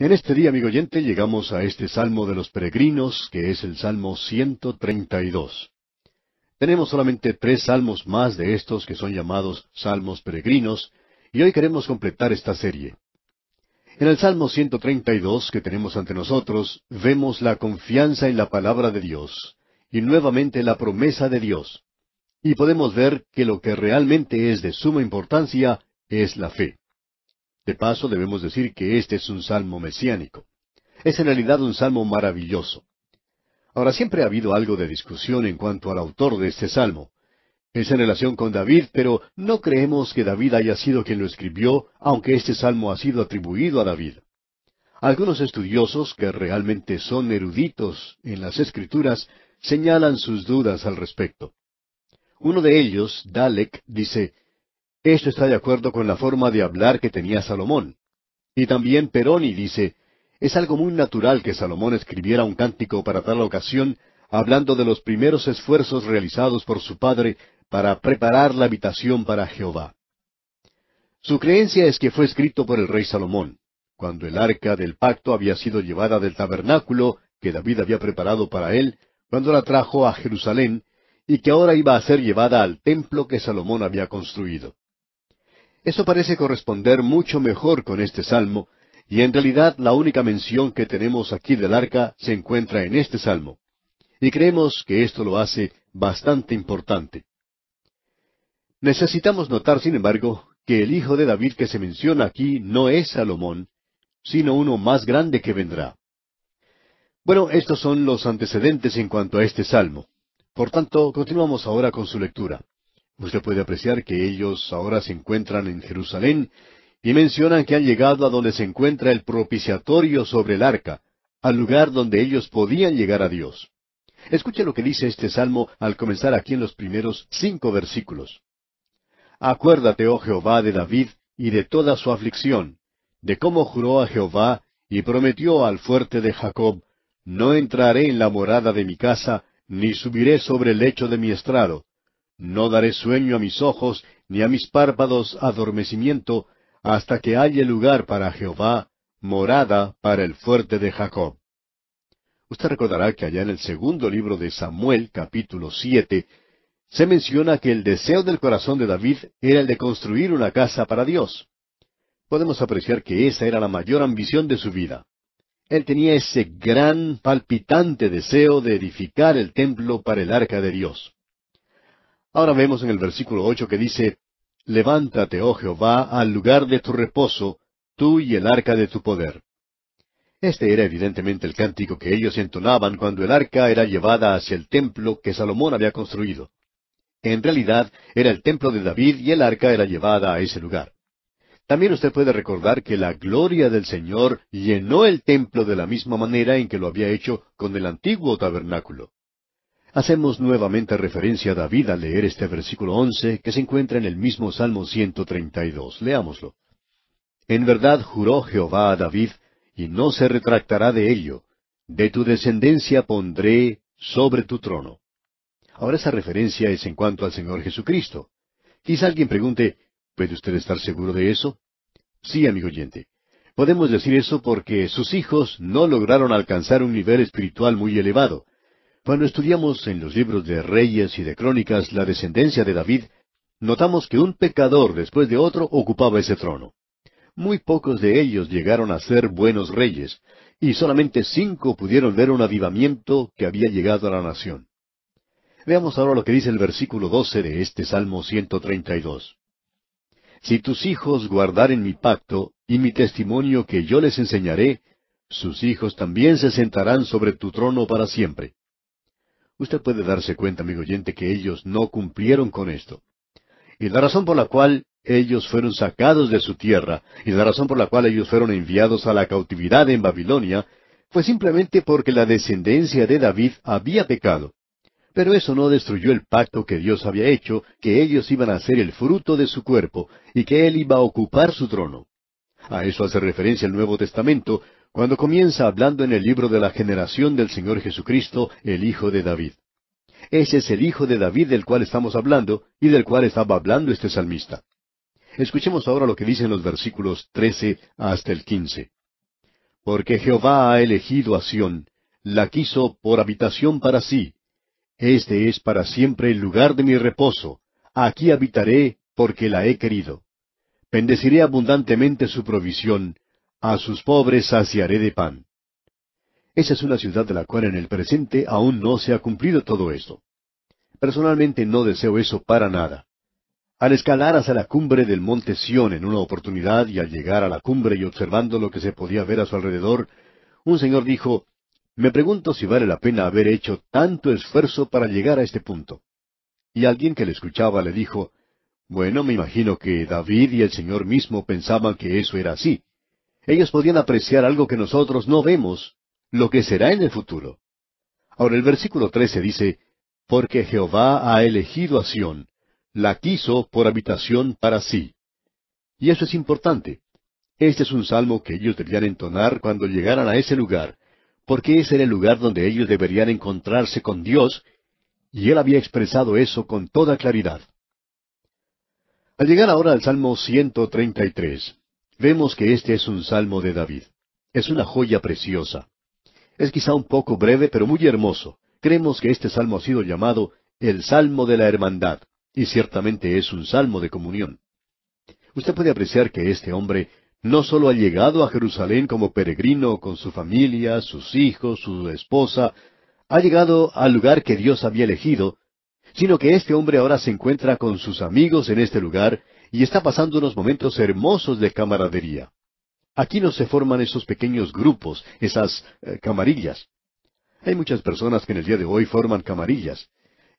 En este día, amigo oyente, llegamos a este Salmo de los Peregrinos, que es el Salmo 132. Tenemos solamente tres salmos más de estos que son llamados Salmos Peregrinos, y hoy queremos completar esta serie. En el Salmo 132 que tenemos ante nosotros, vemos la confianza en la palabra de Dios, y nuevamente la promesa de Dios. Y podemos ver que lo que realmente es de suma importancia es la fe paso, debemos decir que este es un salmo mesiánico. Es en realidad un salmo maravilloso. Ahora, siempre ha habido algo de discusión en cuanto al autor de este salmo. Es en relación con David, pero no creemos que David haya sido quien lo escribió, aunque este salmo ha sido atribuido a David. Algunos estudiosos, que realmente son eruditos en las escrituras, señalan sus dudas al respecto. Uno de ellos, Dalek, dice, esto está de acuerdo con la forma de hablar que tenía Salomón. Y también Peroni dice, es algo muy natural que Salomón escribiera un cántico para tal ocasión, hablando de los primeros esfuerzos realizados por su padre para preparar la habitación para Jehová. Su creencia es que fue escrito por el rey Salomón, cuando el arca del pacto había sido llevada del tabernáculo que David había preparado para él, cuando la trajo a Jerusalén, y que ahora iba a ser llevada al templo que Salomón había construido. Eso parece corresponder mucho mejor con este salmo, y en realidad la única mención que tenemos aquí del arca se encuentra en este salmo. Y creemos que esto lo hace bastante importante. Necesitamos notar, sin embargo, que el hijo de David que se menciona aquí no es Salomón, sino uno más grande que vendrá. Bueno, estos son los antecedentes en cuanto a este salmo. Por tanto, continuamos ahora con su lectura. Usted puede apreciar que ellos ahora se encuentran en Jerusalén y mencionan que han llegado a donde se encuentra el propiciatorio sobre el arca, al lugar donde ellos podían llegar a Dios. Escuche lo que dice este salmo al comenzar aquí en los primeros cinco versículos. Acuérdate, oh Jehová, de David y de toda su aflicción, de cómo juró a Jehová y prometió al fuerte de Jacob, No entraré en la morada de mi casa, ni subiré sobre el lecho de mi estrado no daré sueño a mis ojos, ni a mis párpados adormecimiento, hasta que haya lugar para Jehová, morada para el fuerte de Jacob. Usted recordará que allá en el segundo libro de Samuel, capítulo siete, se menciona que el deseo del corazón de David era el de construir una casa para Dios. Podemos apreciar que esa era la mayor ambición de su vida. Él tenía ese gran, palpitante deseo de edificar el templo para el arca de Dios. Ahora vemos en el versículo ocho que dice, Levántate, oh Jehová, al lugar de tu reposo, tú y el arca de tu poder. Este era evidentemente el cántico que ellos entonaban cuando el arca era llevada hacia el templo que Salomón había construido. En realidad era el templo de David y el arca era llevada a ese lugar. También usted puede recordar que la gloria del Señor llenó el templo de la misma manera en que lo había hecho con el antiguo tabernáculo. Hacemos nuevamente referencia a David al leer este versículo once que se encuentra en el mismo Salmo 132. Leámoslo. En verdad juró Jehová a David, y no se retractará de ello. De tu descendencia pondré sobre tu trono. Ahora esa referencia es en cuanto al Señor Jesucristo. Quizá alguien pregunte, ¿puede usted estar seguro de eso? Sí, amigo oyente. Podemos decir eso porque sus hijos no lograron alcanzar un nivel espiritual muy elevado cuando estudiamos en los libros de Reyes y de Crónicas la descendencia de David, notamos que un pecador después de otro ocupaba ese trono. Muy pocos de ellos llegaron a ser buenos reyes, y solamente cinco pudieron ver un avivamiento que había llegado a la nación. Veamos ahora lo que dice el versículo 12 de este Salmo 132. Si tus hijos guardaren mi pacto y mi testimonio que yo les enseñaré, sus hijos también se sentarán sobre tu trono para siempre. Usted puede darse cuenta, amigo oyente, que ellos no cumplieron con esto. Y la razón por la cual ellos fueron sacados de su tierra, y la razón por la cual ellos fueron enviados a la cautividad en Babilonia, fue simplemente porque la descendencia de David había pecado. Pero eso no destruyó el pacto que Dios había hecho, que ellos iban a ser el fruto de su cuerpo, y que Él iba a ocupar su trono. A eso hace referencia el Nuevo Testamento, cuando comienza hablando en el libro de la generación del Señor Jesucristo, el Hijo de David. Ese es el Hijo de David del cual estamos hablando y del cual estaba hablando este salmista. Escuchemos ahora lo que dicen los versículos trece hasta el quince. Porque Jehová ha elegido a Sión, la quiso por habitación para sí. Este es para siempre el lugar de mi reposo. Aquí habitaré porque la he querido. Bendeciré abundantemente su provisión a sus pobres saciaré de pan. Esa es una ciudad de la cual en el presente aún no se ha cumplido todo esto. Personalmente no deseo eso para nada. Al escalar hasta la cumbre del monte Sión en una oportunidad y al llegar a la cumbre y observando lo que se podía ver a su alrededor, un señor dijo, me pregunto si vale la pena haber hecho tanto esfuerzo para llegar a este punto. Y alguien que le escuchaba le dijo, bueno, me imagino que David y el Señor mismo pensaban que eso era así. Ellos podían apreciar algo que nosotros no vemos, lo que será en el futuro. Ahora el versículo 13 dice, Porque Jehová ha elegido a Sión, la quiso por habitación para sí. Y eso es importante. Este es un salmo que ellos debían entonar cuando llegaran a ese lugar, porque ese era el lugar donde ellos deberían encontrarse con Dios, y él había expresado eso con toda claridad. Al llegar ahora al Salmo 133, vemos que este es un salmo de David. Es una joya preciosa. Es quizá un poco breve, pero muy hermoso. Creemos que este salmo ha sido llamado el Salmo de la Hermandad, y ciertamente es un salmo de comunión. Usted puede apreciar que este hombre no sólo ha llegado a Jerusalén como peregrino con su familia, sus hijos, su esposa, ha llegado al lugar que Dios había elegido, sino que este hombre ahora se encuentra con sus amigos en este lugar y está pasando unos momentos hermosos de camaradería. Aquí no se forman esos pequeños grupos, esas eh, camarillas. Hay muchas personas que en el día de hoy forman camarillas,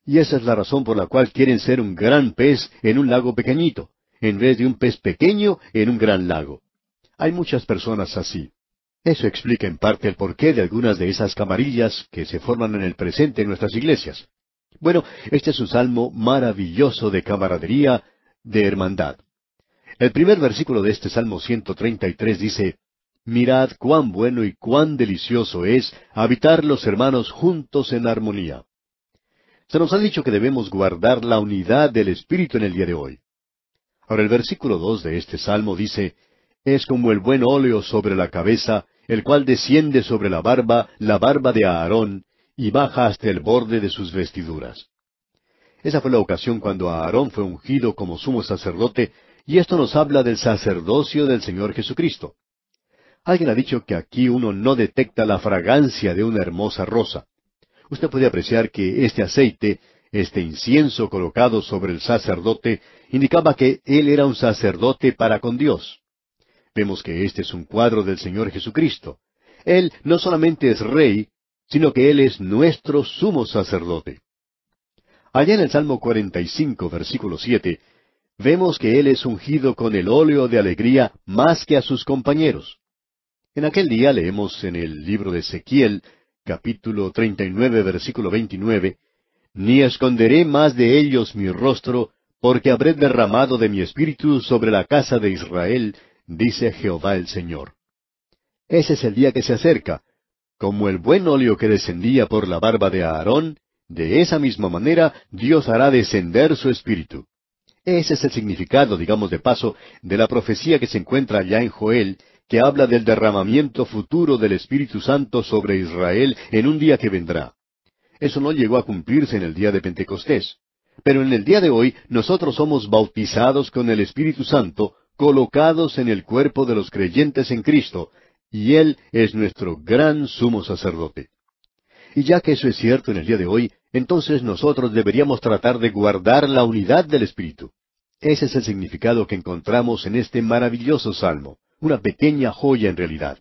y esa es la razón por la cual quieren ser un gran pez en un lago pequeñito, en vez de un pez pequeño en un gran lago. Hay muchas personas así. Eso explica en parte el porqué de algunas de esas camarillas que se forman en el presente en nuestras iglesias. Bueno, este es un salmo maravilloso de camaradería de hermandad. El primer versículo de este Salmo 133 dice, Mirad cuán bueno y cuán delicioso es habitar los hermanos juntos en armonía. Se nos ha dicho que debemos guardar la unidad del Espíritu en el día de hoy. Ahora el versículo dos de este Salmo dice, Es como el buen óleo sobre la cabeza, el cual desciende sobre la barba, la barba de Aarón, y baja hasta el borde de sus vestiduras. Esa fue la ocasión cuando Aarón fue ungido como sumo sacerdote, y esto nos habla del sacerdocio del Señor Jesucristo. Alguien ha dicho que aquí uno no detecta la fragancia de una hermosa rosa. Usted puede apreciar que este aceite, este incienso colocado sobre el sacerdote, indicaba que él era un sacerdote para con Dios. Vemos que este es un cuadro del Señor Jesucristo. Él no solamente es rey, sino que Él es nuestro sumo sacerdote. Allá en el Salmo 45, versículo 7, vemos que Él es ungido con el óleo de alegría más que a sus compañeros. En aquel día leemos en el libro de Ezequiel, capítulo 39, versículo 29, Ni esconderé más de ellos mi rostro, porque habré derramado de mi espíritu sobre la casa de Israel, dice Jehová el Señor. Ese es el día que se acerca, como el buen óleo que descendía por la barba de Aarón, de esa misma manera, Dios hará descender su espíritu. Ese es el significado, digamos de paso, de la profecía que se encuentra allá en Joel, que habla del derramamiento futuro del Espíritu Santo sobre Israel en un día que vendrá. Eso no llegó a cumplirse en el día de Pentecostés. Pero en el día de hoy nosotros somos bautizados con el Espíritu Santo, colocados en el cuerpo de los creyentes en Cristo, y Él es nuestro gran sumo sacerdote. Y ya que eso es cierto en el día de hoy, entonces nosotros deberíamos tratar de guardar la unidad del Espíritu. Ese es el significado que encontramos en este maravilloso salmo, una pequeña joya en realidad.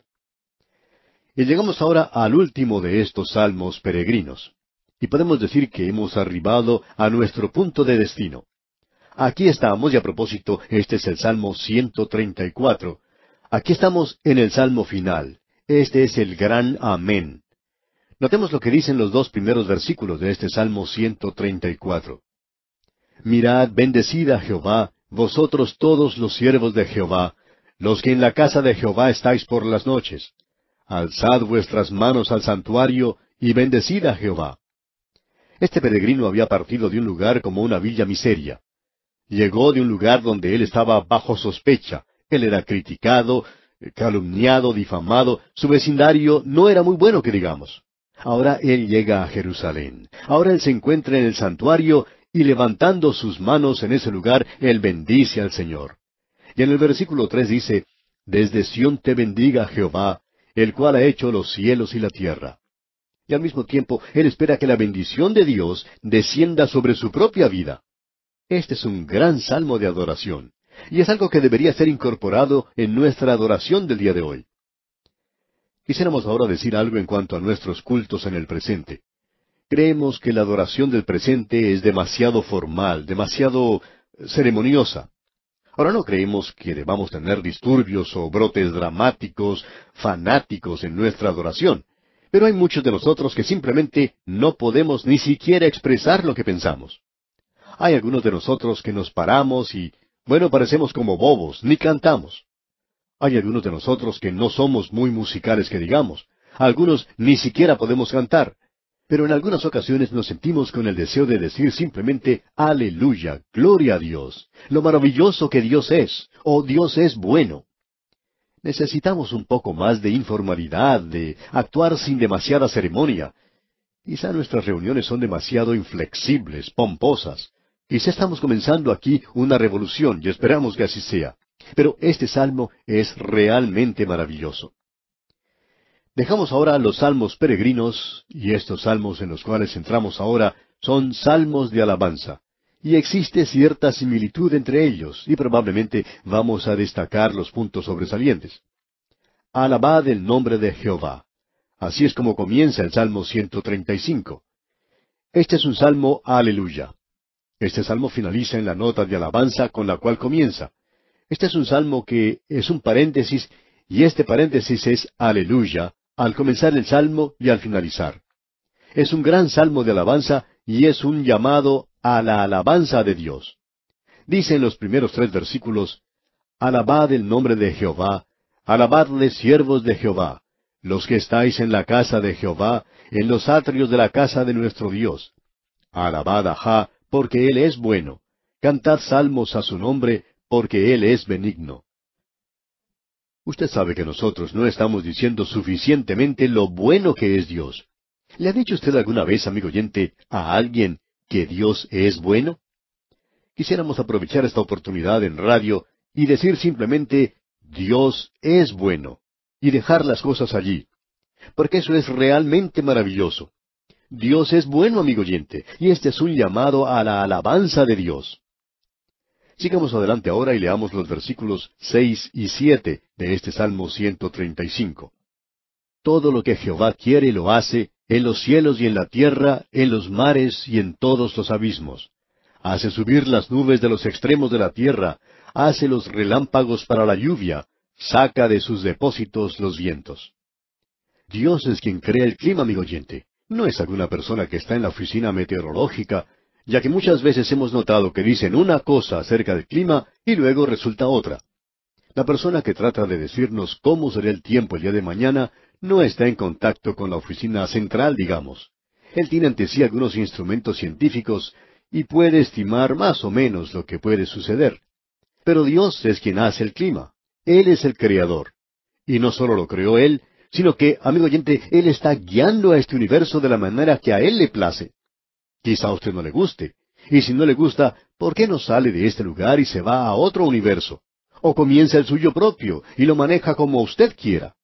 Y llegamos ahora al último de estos salmos peregrinos. Y podemos decir que hemos arribado a nuestro punto de destino. Aquí estamos, y a propósito, este es el Salmo 134. Aquí estamos en el Salmo final. Este es el gran Amén. Notemos lo que dicen los dos primeros versículos de este Salmo 134. Mirad, bendecida Jehová, vosotros todos los siervos de Jehová, los que en la casa de Jehová estáis por las noches. Alzad vuestras manos al santuario y bendecid Jehová. Este peregrino había partido de un lugar como una villa miseria. Llegó de un lugar donde él estaba bajo sospecha. Él era criticado, calumniado, difamado. Su vecindario no era muy bueno, que digamos. Ahora él llega a Jerusalén. Ahora él se encuentra en el santuario y levantando sus manos en ese lugar, él bendice al Señor. Y en el versículo tres dice, Desde Sión te bendiga Jehová, el cual ha hecho los cielos y la tierra. Y al mismo tiempo, él espera que la bendición de Dios descienda sobre su propia vida. Este es un gran salmo de adoración, y es algo que debería ser incorporado en nuestra adoración del día de hoy. Quisiéramos ahora decir algo en cuanto a nuestros cultos en el presente. Creemos que la adoración del presente es demasiado formal, demasiado eh, ceremoniosa. Ahora no creemos que debamos tener disturbios o brotes dramáticos, fanáticos en nuestra adoración, pero hay muchos de nosotros que simplemente no podemos ni siquiera expresar lo que pensamos. Hay algunos de nosotros que nos paramos y, bueno, parecemos como bobos, ni cantamos. Hay algunos de nosotros que no somos muy musicales que digamos. Algunos ni siquiera podemos cantar. Pero en algunas ocasiones nos sentimos con el deseo de decir simplemente aleluya, gloria a Dios, lo maravilloso que Dios es, o oh, Dios es bueno. Necesitamos un poco más de informalidad, de actuar sin demasiada ceremonia. Quizá nuestras reuniones son demasiado inflexibles, pomposas. Quizá estamos comenzando aquí una revolución y esperamos que así sea. Pero este salmo es realmente maravilloso. Dejamos ahora los salmos peregrinos, y estos salmos en los cuales entramos ahora son salmos de alabanza. Y existe cierta similitud entre ellos, y probablemente vamos a destacar los puntos sobresalientes. Alabad el nombre de Jehová. Así es como comienza el Salmo 135. Este es un salmo aleluya. Este salmo finaliza en la nota de alabanza con la cual comienza. Este es un salmo que es un paréntesis y este paréntesis es aleluya al comenzar el salmo y al finalizar. Es un gran salmo de alabanza y es un llamado a la alabanza de Dios. Dice en los primeros tres versículos, Alabad el nombre de Jehová, alabadle siervos de Jehová, los que estáis en la casa de Jehová, en los atrios de la casa de nuestro Dios. Alabad a Jah, porque Él es bueno. Cantad salmos a su nombre, porque Él es benigno. Usted sabe que nosotros no estamos diciendo suficientemente lo bueno que es Dios. ¿Le ha dicho usted alguna vez, amigo oyente, a alguien que Dios es bueno? Quisiéramos aprovechar esta oportunidad en radio y decir simplemente Dios es bueno y dejar las cosas allí, porque eso es realmente maravilloso. Dios es bueno, amigo oyente, y este es un llamado a la alabanza de Dios. Sigamos adelante ahora y leamos los versículos seis y siete de este Salmo 135. Todo lo que Jehová quiere lo hace, en los cielos y en la tierra, en los mares y en todos los abismos. Hace subir las nubes de los extremos de la tierra, hace los relámpagos para la lluvia, saca de sus depósitos los vientos. Dios es quien crea el clima, amigo oyente. No es alguna persona que está en la oficina meteorológica ya que muchas veces hemos notado que dicen una cosa acerca del clima y luego resulta otra. La persona que trata de decirnos cómo será el tiempo el día de mañana no está en contacto con la oficina central, digamos. Él tiene ante sí algunos instrumentos científicos y puede estimar más o menos lo que puede suceder. Pero Dios es quien hace el clima. Él es el creador. Y no solo lo creó Él, sino que, amigo oyente, Él está guiando a este universo de la manera que a Él le place. Quizá a usted no le guste. Y si no le gusta, ¿por qué no sale de este lugar y se va a otro universo? O comienza el suyo propio y lo maneja como usted quiera.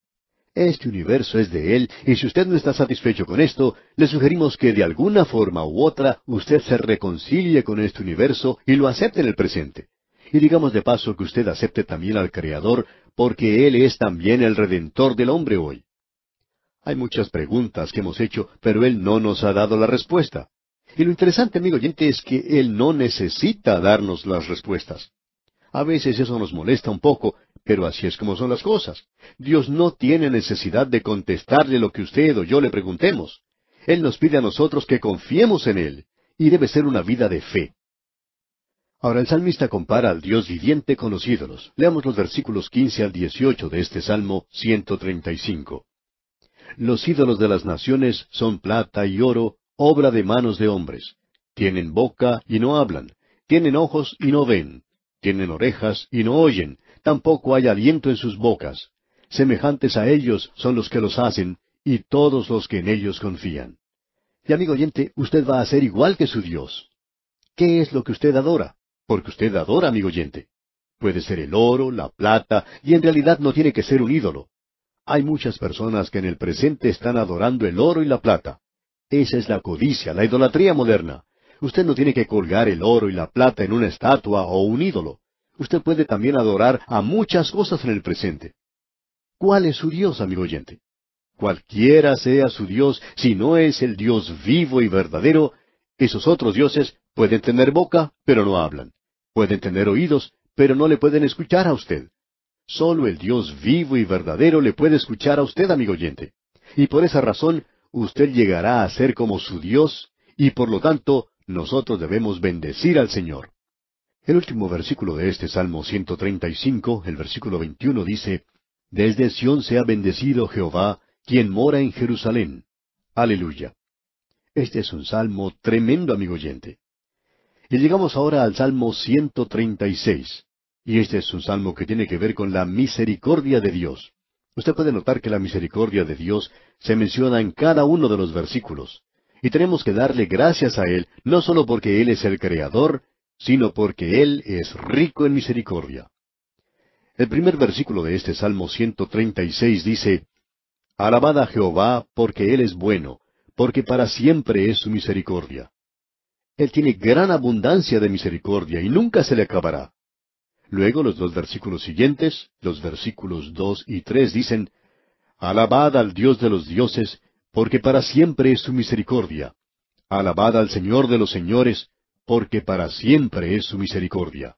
Este universo es de él y si usted no está satisfecho con esto, le sugerimos que de alguna forma u otra usted se reconcilie con este universo y lo acepte en el presente. Y digamos de paso que usted acepte también al Creador, porque Él es también el Redentor del hombre hoy. Hay muchas preguntas que hemos hecho, pero Él no nos ha dado la respuesta. Y lo interesante, amigo oyente, es que Él no necesita darnos las respuestas. A veces eso nos molesta un poco, pero así es como son las cosas. Dios no tiene necesidad de contestarle lo que usted o yo le preguntemos. Él nos pide a nosotros que confiemos en Él, y debe ser una vida de fe. Ahora el salmista compara al Dios viviente con los ídolos. Leamos los versículos 15 al 18 de este Salmo 135. Los ídolos de las naciones son plata y oro, obra de manos de hombres. Tienen boca y no hablan, tienen ojos y no ven, tienen orejas y no oyen, tampoco hay aliento en sus bocas. Semejantes a ellos son los que los hacen, y todos los que en ellos confían. Y amigo oyente, usted va a ser igual que su Dios. ¿Qué es lo que usted adora? Porque usted adora, amigo oyente. Puede ser el oro, la plata, y en realidad no tiene que ser un ídolo. Hay muchas personas que en el presente están adorando el oro y la plata. Esa es la codicia, la idolatría moderna. Usted no tiene que colgar el oro y la plata en una estatua o un ídolo. Usted puede también adorar a muchas cosas en el presente. ¿Cuál es su Dios, amigo oyente? Cualquiera sea su Dios, si no es el Dios vivo y verdadero, esos otros dioses pueden tener boca, pero no hablan. Pueden tener oídos, pero no le pueden escuchar a usted. Solo el Dios vivo y verdadero le puede escuchar a usted, amigo oyente. Y por esa razón, usted llegará a ser como su Dios y por lo tanto nosotros debemos bendecir al Señor. El último versículo de este Salmo 135, el versículo 21 dice, Desde Sión ha bendecido Jehová, quien mora en Jerusalén. Aleluya. Este es un salmo tremendo, amigo oyente. Y llegamos ahora al Salmo 136. Y este es un salmo que tiene que ver con la misericordia de Dios. Usted puede notar que la misericordia de Dios se menciona en cada uno de los versículos. Y tenemos que darle gracias a Él, no solo porque Él es el Creador, sino porque Él es rico en misericordia. El primer versículo de este Salmo 136 dice, «Alabada Jehová porque Él es bueno, porque para siempre es su misericordia. Él tiene gran abundancia de misericordia y nunca se le acabará. Luego los dos versículos siguientes, los versículos dos y tres dicen, Alabad al Dios de los dioses, porque para siempre es su misericordia. Alabad al Señor de los señores, porque para siempre es su misericordia.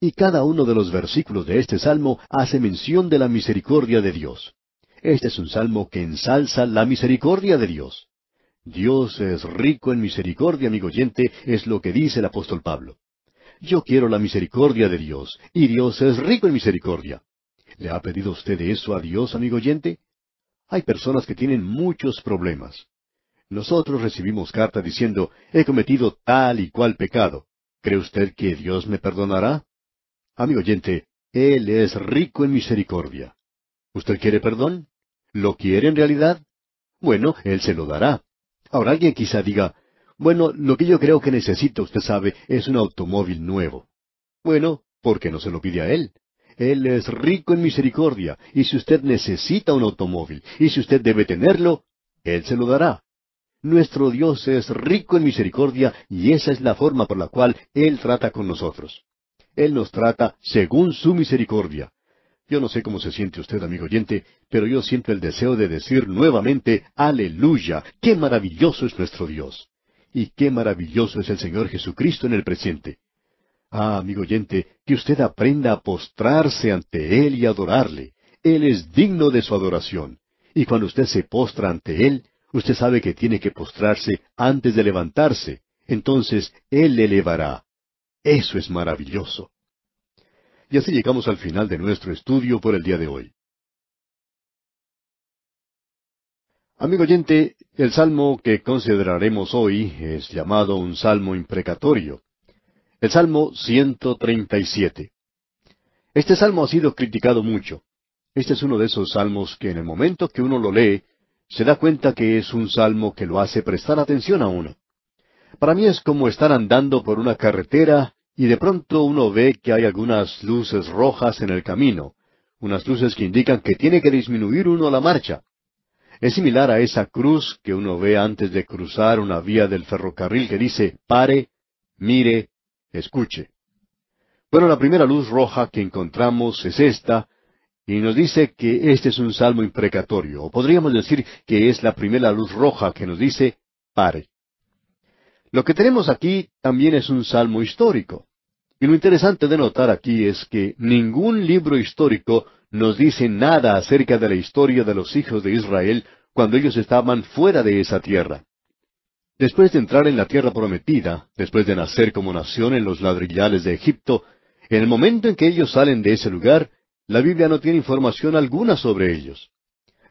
Y cada uno de los versículos de este salmo hace mención de la misericordia de Dios. Este es un salmo que ensalza la misericordia de Dios. Dios es rico en misericordia, amigo oyente, es lo que dice el apóstol Pablo. Yo quiero la misericordia de Dios, y Dios es rico en misericordia. ¿Le ha pedido usted eso a Dios, amigo oyente? Hay personas que tienen muchos problemas. Nosotros recibimos carta diciendo, he cometido tal y cual pecado. ¿Cree usted que Dios me perdonará? Amigo oyente, Él es rico en misericordia. ¿Usted quiere perdón? ¿Lo quiere en realidad? Bueno, Él se lo dará. Ahora alguien quizá diga, bueno, lo que yo creo que necesita, usted sabe, es un automóvil nuevo. Bueno, ¿por qué no se lo pide a él? Él es rico en misericordia, y si usted necesita un automóvil, y si usted debe tenerlo, Él se lo dará. Nuestro Dios es rico en misericordia, y esa es la forma por la cual Él trata con nosotros. Él nos trata según su misericordia. Yo no sé cómo se siente usted, amigo oyente, pero yo siento el deseo de decir nuevamente, aleluya, qué maravilloso es nuestro Dios y qué maravilloso es el Señor Jesucristo en el presente. Ah, amigo oyente, que usted aprenda a postrarse ante Él y adorarle. Él es digno de su adoración. Y cuando usted se postra ante Él, usted sabe que tiene que postrarse antes de levantarse. Entonces Él le elevará. Eso es maravilloso. Y así llegamos al final de nuestro estudio por el día de hoy. Amigo oyente, el salmo que consideraremos hoy es llamado un salmo imprecatorio. El salmo 137. Este salmo ha sido criticado mucho. Este es uno de esos salmos que en el momento que uno lo lee, se da cuenta que es un salmo que lo hace prestar atención a uno. Para mí es como estar andando por una carretera y de pronto uno ve que hay algunas luces rojas en el camino, unas luces que indican que tiene que disminuir uno la marcha. Es similar a esa cruz que uno ve antes de cruzar una vía del ferrocarril que dice pare, mire, escuche. Bueno, la primera luz roja que encontramos es esta, y nos dice que este es un salmo imprecatorio, o podríamos decir que es la primera luz roja que nos dice pare. Lo que tenemos aquí también es un salmo histórico. Y lo interesante de notar aquí es que ningún libro histórico nos dice nada acerca de la historia de los hijos de Israel cuando ellos estaban fuera de esa tierra. Después de entrar en la tierra prometida, después de nacer como nación en los ladrillales de Egipto, en el momento en que ellos salen de ese lugar, la Biblia no tiene información alguna sobre ellos.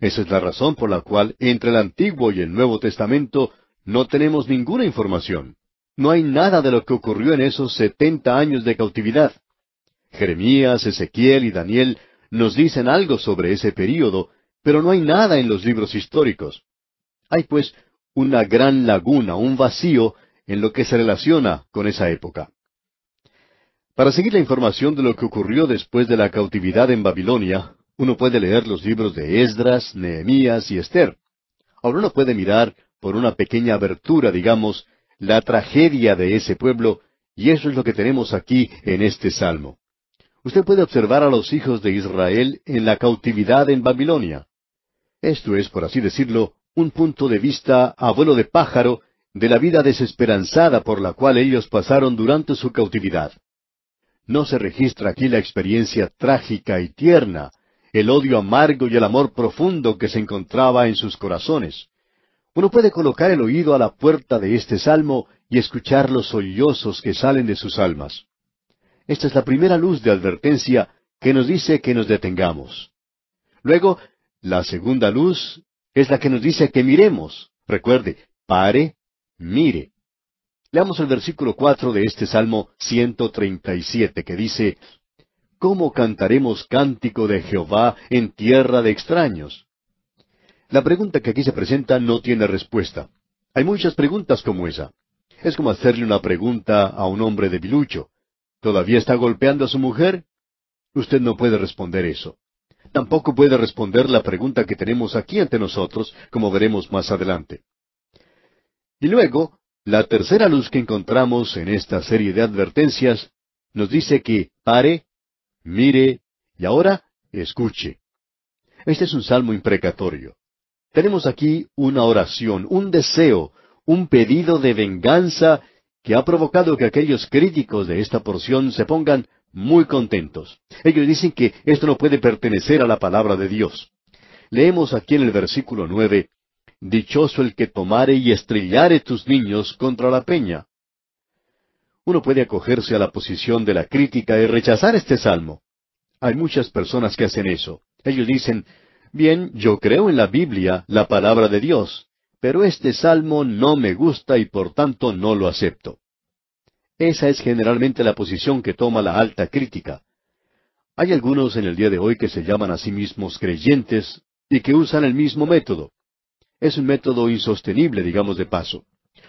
Esa es la razón por la cual entre el Antiguo y el Nuevo Testamento no tenemos ninguna información. No hay nada de lo que ocurrió en esos setenta años de cautividad. Jeremías, Ezequiel y Daniel nos dicen algo sobre ese período, pero no hay nada en los libros históricos. Hay pues una gran laguna, un vacío en lo que se relaciona con esa época. Para seguir la información de lo que ocurrió después de la cautividad en Babilonia, uno puede leer los libros de Esdras, Nehemías y Esther. Ahora uno puede mirar por una pequeña abertura, digamos, la tragedia de ese pueblo, y eso es lo que tenemos aquí en este salmo. Usted puede observar a los hijos de Israel en la cautividad en Babilonia. Esto es, por así decirlo, un punto de vista abuelo de pájaro de la vida desesperanzada por la cual ellos pasaron durante su cautividad. No se registra aquí la experiencia trágica y tierna, el odio amargo y el amor profundo que se encontraba en sus corazones. Uno puede colocar el oído a la puerta de este salmo y escuchar los sollozos que salen de sus almas. Esta es la primera luz de advertencia que nos dice que nos detengamos. Luego, la segunda luz es la que nos dice que miremos. Recuerde, pare, mire. Leamos el versículo cuatro de este Salmo 137 que dice, ¿Cómo cantaremos cántico de Jehová en tierra de extraños? La pregunta que aquí se presenta no tiene respuesta. Hay muchas preguntas como esa. Es como hacerle una pregunta a un hombre de bilucho. ¿Todavía está golpeando a su mujer? Usted no puede responder eso. Tampoco puede responder la pregunta que tenemos aquí ante nosotros, como veremos más adelante. Y luego, la tercera luz que encontramos en esta serie de advertencias nos dice que pare, mire y ahora escuche. Este es un salmo imprecatorio. Tenemos aquí una oración, un deseo, un pedido de venganza que ha provocado que aquellos críticos de esta porción se pongan muy contentos. Ellos dicen que esto no puede pertenecer a la palabra de Dios. Leemos aquí en el versículo nueve Dichoso el que tomare y estrellare tus niños contra la peña. Uno puede acogerse a la posición de la crítica y rechazar este salmo. Hay muchas personas que hacen eso. Ellos dicen, bien, yo creo en la Biblia, la palabra de Dios, pero este salmo no me gusta y por tanto no lo acepto. Esa es generalmente la posición que toma la alta crítica. Hay algunos en el día de hoy que se llaman a sí mismos creyentes y que usan el mismo método. Es un método insostenible, digamos de paso.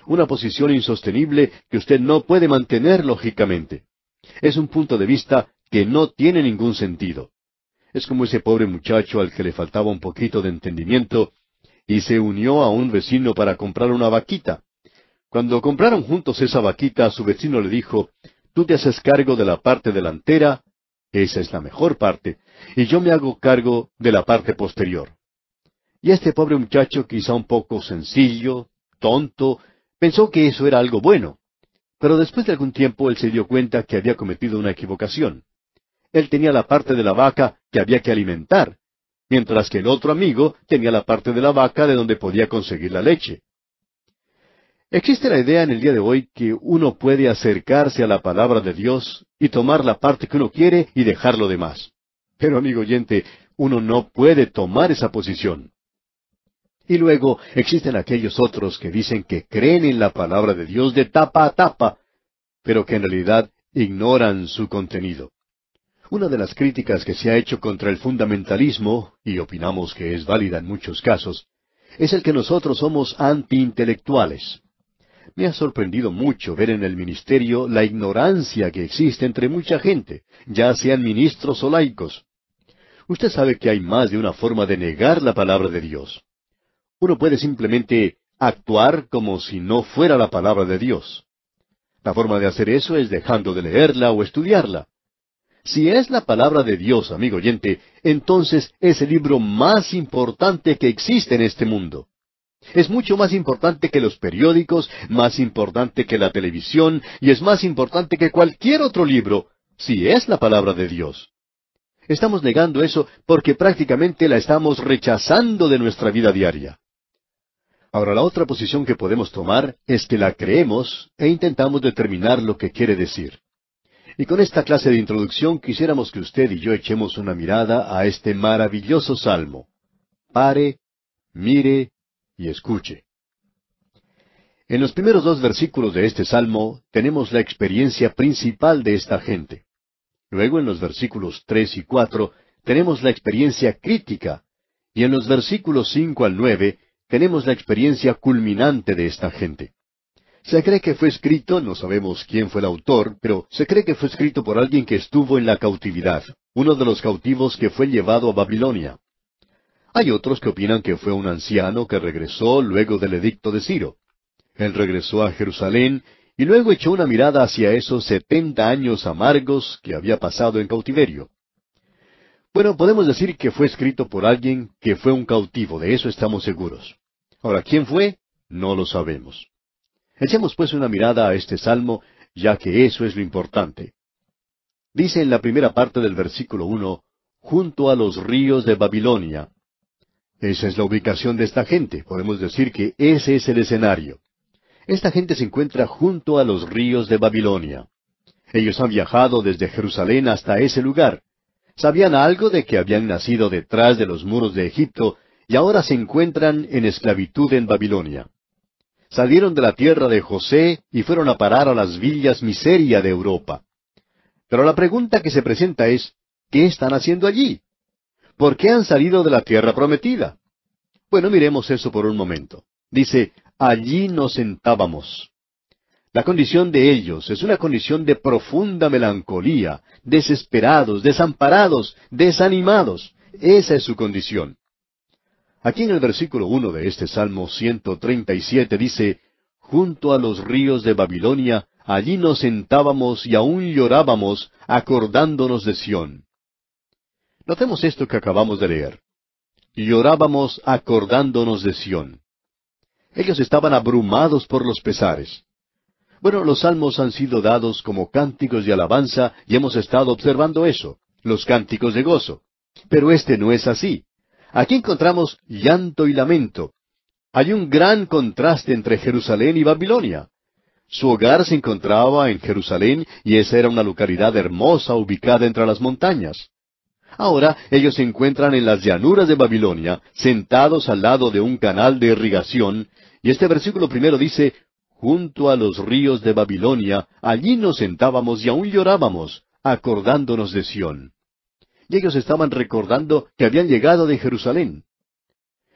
Una posición insostenible que usted no puede mantener lógicamente. Es un punto de vista que no tiene ningún sentido. Es como ese pobre muchacho al que le faltaba un poquito de entendimiento y se unió a un vecino para comprar una vaquita. Cuando compraron juntos esa vaquita, su vecino le dijo, Tú te haces cargo de la parte delantera, esa es la mejor parte, y yo me hago cargo de la parte posterior. Y este pobre muchacho, quizá un poco sencillo, tonto, pensó que eso era algo bueno. Pero después de algún tiempo él se dio cuenta que había cometido una equivocación. Él tenía la parte de la vaca que había que alimentar, mientras que el otro amigo tenía la parte de la vaca de donde podía conseguir la leche. Existe la idea en el día de hoy que uno puede acercarse a la palabra de Dios y tomar la parte que uno quiere y dejar lo demás. Pero amigo oyente, uno no puede tomar esa posición. Y luego existen aquellos otros que dicen que creen en la palabra de Dios de tapa a tapa, pero que en realidad ignoran su contenido. Una de las críticas que se ha hecho contra el fundamentalismo, y opinamos que es válida en muchos casos, es el que nosotros somos antiintelectuales. Me ha sorprendido mucho ver en el ministerio la ignorancia que existe entre mucha gente, ya sean ministros o laicos. Usted sabe que hay más de una forma de negar la palabra de Dios. Uno puede simplemente actuar como si no fuera la palabra de Dios. La forma de hacer eso es dejando de leerla o estudiarla. Si es la palabra de Dios, amigo oyente, entonces es el libro más importante que existe en este mundo. Es mucho más importante que los periódicos, más importante que la televisión y es más importante que cualquier otro libro, si es la palabra de Dios. Estamos negando eso porque prácticamente la estamos rechazando de nuestra vida diaria. Ahora, la otra posición que podemos tomar es que la creemos e intentamos determinar lo que quiere decir. Y con esta clase de introducción quisiéramos que usted y yo echemos una mirada a este maravilloso salmo. Pare, mire y escuche. En los primeros dos versículos de este salmo tenemos la experiencia principal de esta gente. Luego en los versículos tres y cuatro tenemos la experiencia crítica y en los versículos cinco al nueve tenemos la experiencia culminante de esta gente. Se cree que fue escrito, no sabemos quién fue el autor, pero se cree que fue escrito por alguien que estuvo en la cautividad, uno de los cautivos que fue llevado a Babilonia. Hay otros que opinan que fue un anciano que regresó luego del edicto de Ciro. Él regresó a Jerusalén y luego echó una mirada hacia esos setenta años amargos que había pasado en cautiverio. Bueno, podemos decir que fue escrito por alguien que fue un cautivo, de eso estamos seguros. Ahora, ¿quién fue? No lo sabemos. Echemos pues una mirada a este salmo, ya que eso es lo importante. Dice en la primera parte del versículo uno, junto a los ríos de Babilonia. Esa es la ubicación de esta gente, podemos decir que ese es el escenario. Esta gente se encuentra junto a los ríos de Babilonia. Ellos han viajado desde Jerusalén hasta ese lugar. Sabían algo de que habían nacido detrás de los muros de Egipto y ahora se encuentran en esclavitud en Babilonia salieron de la tierra de José y fueron a parar a las villas miseria de Europa. Pero la pregunta que se presenta es, ¿qué están haciendo allí? ¿Por qué han salido de la tierra prometida? Bueno, miremos eso por un momento. Dice, allí nos sentábamos. La condición de ellos es una condición de profunda melancolía, desesperados, desamparados, desanimados. Esa es su condición. Aquí en el versículo uno de este Salmo 137 dice, Junto a los ríos de Babilonia, allí nos sentábamos y aún llorábamos, acordándonos de Sión. Notemos esto que acabamos de leer. Llorábamos acordándonos de Sión. Ellos estaban abrumados por los pesares. Bueno, los salmos han sido dados como cánticos de alabanza y hemos estado observando eso, los cánticos de gozo. Pero este no es así. Aquí encontramos llanto y lamento. Hay un gran contraste entre Jerusalén y Babilonia. Su hogar se encontraba en Jerusalén y esa era una localidad hermosa ubicada entre las montañas. Ahora ellos se encuentran en las llanuras de Babilonia, sentados al lado de un canal de irrigación, y este versículo primero dice, Junto a los ríos de Babilonia, allí nos sentábamos y aún llorábamos, acordándonos de Sión y ellos estaban recordando que habían llegado de Jerusalén.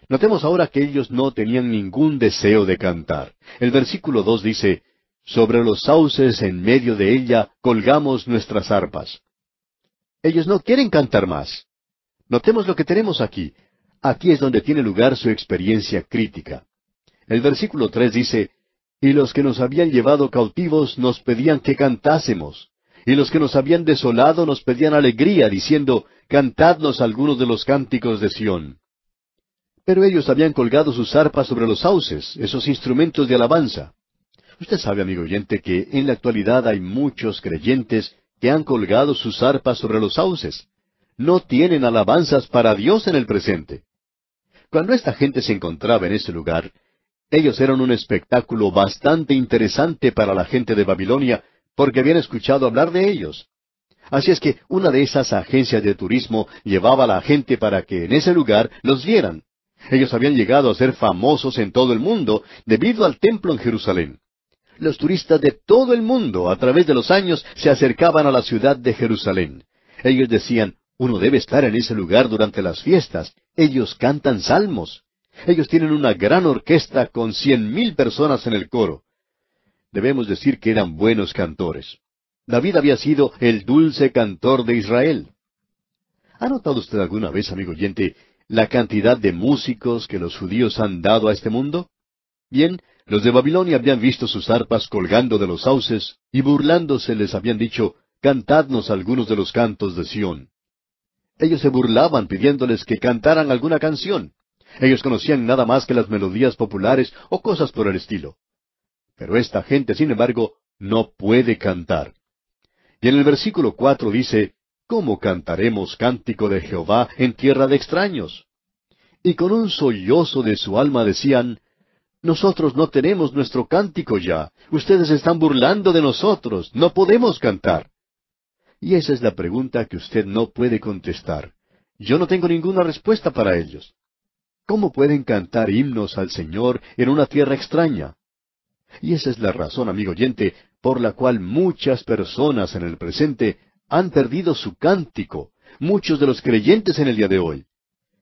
Notemos ahora que ellos no tenían ningún deseo de cantar. El versículo dos dice, Sobre los sauces en medio de ella colgamos nuestras arpas. Ellos no quieren cantar más. Notemos lo que tenemos aquí. Aquí es donde tiene lugar su experiencia crítica. El versículo tres dice, Y los que nos habían llevado cautivos nos pedían que cantásemos y los que nos habían desolado nos pedían alegría, diciendo, Cantadnos algunos de los cánticos de Sión. Pero ellos habían colgado sus arpas sobre los sauces, esos instrumentos de alabanza. Usted sabe, amigo oyente, que en la actualidad hay muchos creyentes que han colgado sus arpas sobre los sauces. No tienen alabanzas para Dios en el presente. Cuando esta gente se encontraba en ese lugar, ellos eran un espectáculo bastante interesante para la gente de Babilonia, porque habían escuchado hablar de ellos. Así es que una de esas agencias de turismo llevaba a la gente para que en ese lugar los vieran. Ellos habían llegado a ser famosos en todo el mundo debido al templo en Jerusalén. Los turistas de todo el mundo a través de los años se acercaban a la ciudad de Jerusalén. Ellos decían, uno debe estar en ese lugar durante las fiestas. Ellos cantan salmos. Ellos tienen una gran orquesta con cien mil personas en el coro debemos decir que eran buenos cantores. David había sido el dulce cantor de Israel. ¿Ha notado usted alguna vez, amigo oyente, la cantidad de músicos que los judíos han dado a este mundo? Bien, los de Babilonia habían visto sus arpas colgando de los sauces y burlándose les habían dicho, cantadnos algunos de los cantos de Sión. Ellos se burlaban pidiéndoles que cantaran alguna canción. Ellos conocían nada más que las melodías populares o cosas por el estilo. Pero esta gente, sin embargo, no puede cantar. Y en el versículo cuatro dice, ¿Cómo cantaremos cántico de Jehová en tierra de extraños? Y con un sollozo de su alma decían, Nosotros no tenemos nuestro cántico ya, ustedes están burlando de nosotros, no podemos cantar. Y esa es la pregunta que usted no puede contestar. Yo no tengo ninguna respuesta para ellos. ¿Cómo pueden cantar himnos al Señor en una tierra extraña? Y esa es la razón, amigo oyente, por la cual muchas personas en el presente han perdido su cántico, muchos de los creyentes en el día de hoy.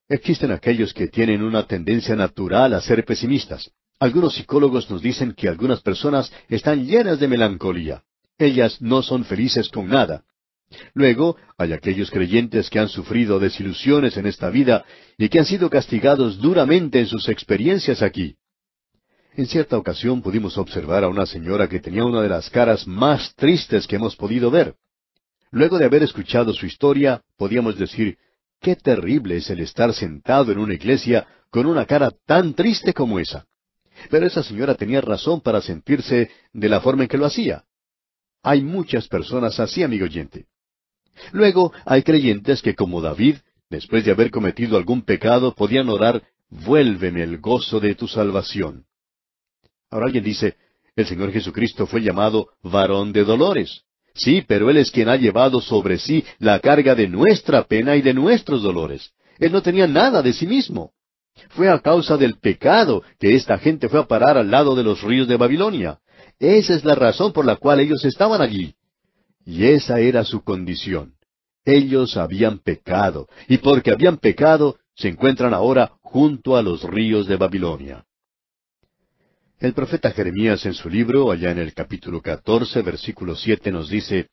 Existen aquellos que tienen una tendencia natural a ser pesimistas. Algunos psicólogos nos dicen que algunas personas están llenas de melancolía. Ellas no son felices con nada. Luego, hay aquellos creyentes que han sufrido desilusiones en esta vida y que han sido castigados duramente en sus experiencias aquí. En cierta ocasión pudimos observar a una señora que tenía una de las caras más tristes que hemos podido ver. Luego de haber escuchado su historia, podíamos decir, qué terrible es el estar sentado en una iglesia con una cara tan triste como esa. Pero esa señora tenía razón para sentirse de la forma en que lo hacía. Hay muchas personas así, amigo oyente. Luego hay creyentes que, como David, después de haber cometido algún pecado, podían orar, vuélveme el gozo de tu salvación. Ahora alguien dice, el Señor Jesucristo fue llamado varón de dolores. Sí, pero Él es quien ha llevado sobre sí la carga de nuestra pena y de nuestros dolores. Él no tenía nada de sí mismo. Fue a causa del pecado que esta gente fue a parar al lado de los ríos de Babilonia. Esa es la razón por la cual ellos estaban allí. Y esa era su condición. Ellos habían pecado, y porque habían pecado, se encuentran ahora junto a los ríos de Babilonia. El profeta Jeremías en su libro, allá en el capítulo 14, versículo 7, nos dice,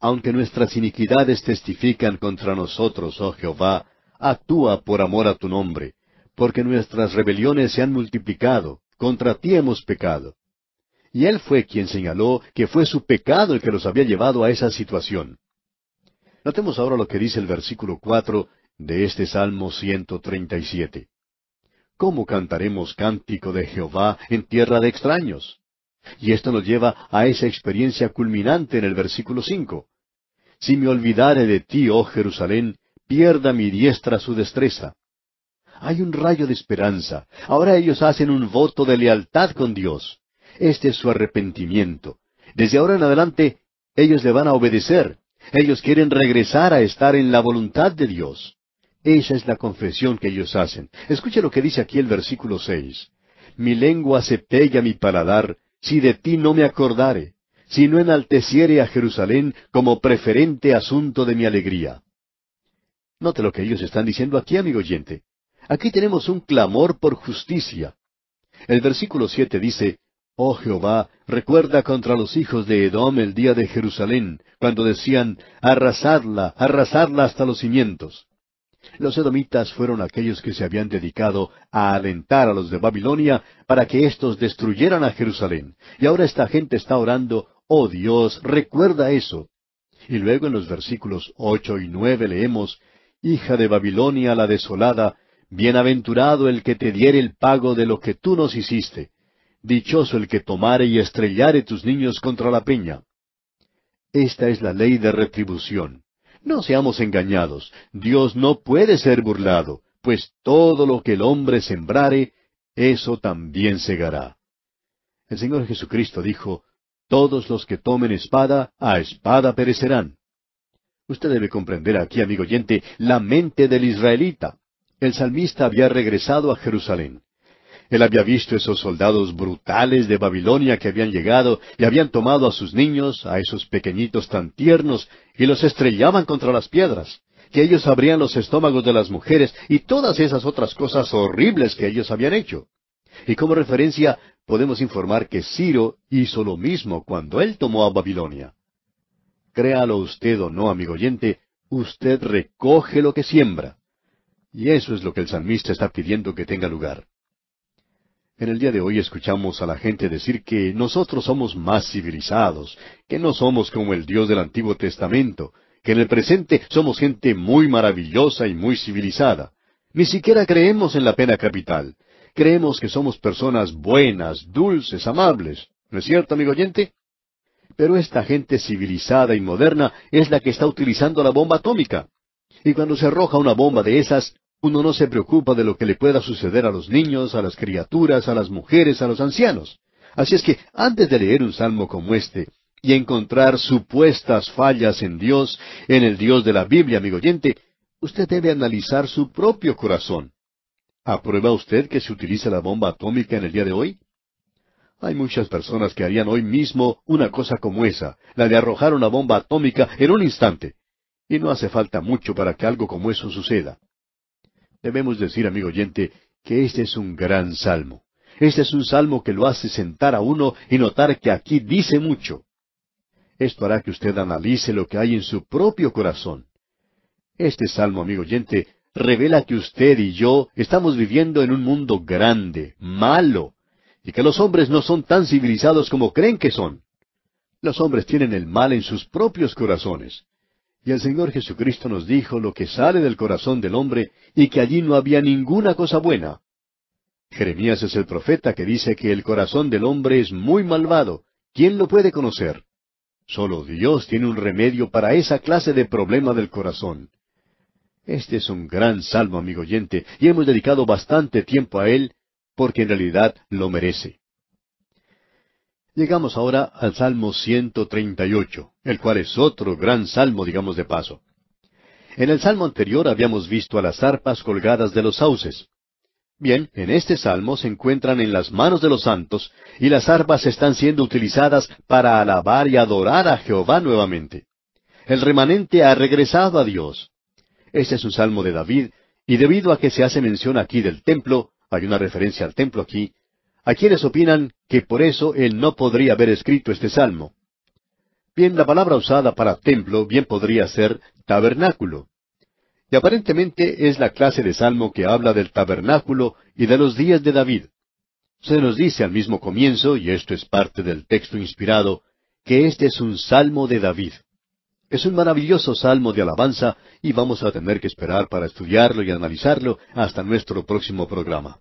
Aunque nuestras iniquidades testifican contra nosotros, oh Jehová, actúa por amor a tu nombre, porque nuestras rebeliones se han multiplicado, contra ti hemos pecado. Y él fue quien señaló que fue su pecado el que los había llevado a esa situación. Notemos ahora lo que dice el versículo 4 de este Salmo 137. ¿Cómo cantaremos cántico de Jehová en tierra de extraños? Y esto nos lleva a esa experiencia culminante en el versículo cinco. Si me olvidare de ti, oh Jerusalén, pierda mi diestra su destreza. Hay un rayo de esperanza. Ahora ellos hacen un voto de lealtad con Dios. Este es su arrepentimiento. Desde ahora en adelante, ellos le van a obedecer. Ellos quieren regresar a estar en la voluntad de Dios. Esa es la confesión que ellos hacen. Escuche lo que dice aquí el versículo seis. Mi lengua se pega a mi paladar, si de ti no me acordare, si no enalteciere a Jerusalén como preferente asunto de mi alegría. Note lo que ellos están diciendo aquí, amigo oyente. Aquí tenemos un clamor por justicia. El versículo siete dice, Oh Jehová, recuerda contra los hijos de Edom el día de Jerusalén, cuando decían, arrasadla, arrasadla hasta los cimientos. Los edomitas fueron aquellos que se habían dedicado a alentar a los de Babilonia para que éstos destruyeran a Jerusalén. Y ahora esta gente está orando, oh Dios, recuerda eso. Y luego en los versículos ocho y nueve leemos, Hija de Babilonia la desolada, bienaventurado el que te diere el pago de lo que tú nos hiciste. Dichoso el que tomare y estrellare tus niños contra la peña. Esta es la ley de retribución. No seamos engañados, Dios no puede ser burlado, pues todo lo que el hombre sembrare, eso también segará. El Señor Jesucristo dijo, Todos los que tomen espada, a espada perecerán. Usted debe comprender aquí, amigo oyente, la mente del israelita. El salmista había regresado a Jerusalén. Él había visto esos soldados brutales de Babilonia que habían llegado y habían tomado a sus niños, a esos pequeñitos tan tiernos, y los estrellaban contra las piedras, que ellos abrían los estómagos de las mujeres y todas esas otras cosas horribles que ellos habían hecho. Y como referencia, podemos informar que Ciro hizo lo mismo cuando él tomó a Babilonia. Créalo usted o no, amigo oyente, usted recoge lo que siembra. Y eso es lo que el salmista está pidiendo que tenga lugar. En el día de hoy escuchamos a la gente decir que nosotros somos más civilizados, que no somos como el Dios del Antiguo Testamento, que en el presente somos gente muy maravillosa y muy civilizada. Ni siquiera creemos en la pena capital. Creemos que somos personas buenas, dulces, amables. ¿No es cierto, amigo oyente? Pero esta gente civilizada y moderna es la que está utilizando la bomba atómica. Y cuando se arroja una bomba de esas, uno no se preocupa de lo que le pueda suceder a los niños, a las criaturas, a las mujeres, a los ancianos. Así es que antes de leer un salmo como este y encontrar supuestas fallas en Dios, en el Dios de la Biblia, amigo oyente, usted debe analizar su propio corazón. ¿Aprueba usted que se utiliza la bomba atómica en el día de hoy? Hay muchas personas que harían hoy mismo una cosa como esa, la de arrojar una bomba atómica en un instante. Y no hace falta mucho para que algo como eso suceda. Debemos decir, amigo oyente, que este es un gran salmo. Este es un salmo que lo hace sentar a uno y notar que aquí dice mucho. Esto hará que usted analice lo que hay en su propio corazón. Este salmo, amigo oyente, revela que usted y yo estamos viviendo en un mundo grande, malo, y que los hombres no son tan civilizados como creen que son. Los hombres tienen el mal en sus propios corazones. Y el Señor Jesucristo nos dijo lo que sale del corazón del hombre y que allí no había ninguna cosa buena. Jeremías es el profeta que dice que el corazón del hombre es muy malvado. ¿Quién lo puede conocer? Solo Dios tiene un remedio para esa clase de problema del corazón. Este es un gran salmo, amigo oyente, y hemos dedicado bastante tiempo a él porque en realidad lo merece. Llegamos ahora al Salmo 138, el cual es otro gran salmo, digamos de paso. En el salmo anterior habíamos visto a las arpas colgadas de los sauces. Bien, en este salmo se encuentran en las manos de los santos y las arpas están siendo utilizadas para alabar y adorar a Jehová nuevamente. El remanente ha regresado a Dios. Este es un salmo de David y debido a que se hace mención aquí del templo, hay una referencia al templo aquí, ¿A quienes opinan que por eso él no podría haber escrito este salmo. Bien, la palabra usada para templo bien podría ser tabernáculo. Y aparentemente es la clase de salmo que habla del tabernáculo y de los días de David. Se nos dice al mismo comienzo, y esto es parte del texto inspirado, que este es un salmo de David. Es un maravilloso salmo de alabanza y vamos a tener que esperar para estudiarlo y analizarlo hasta nuestro próximo programa.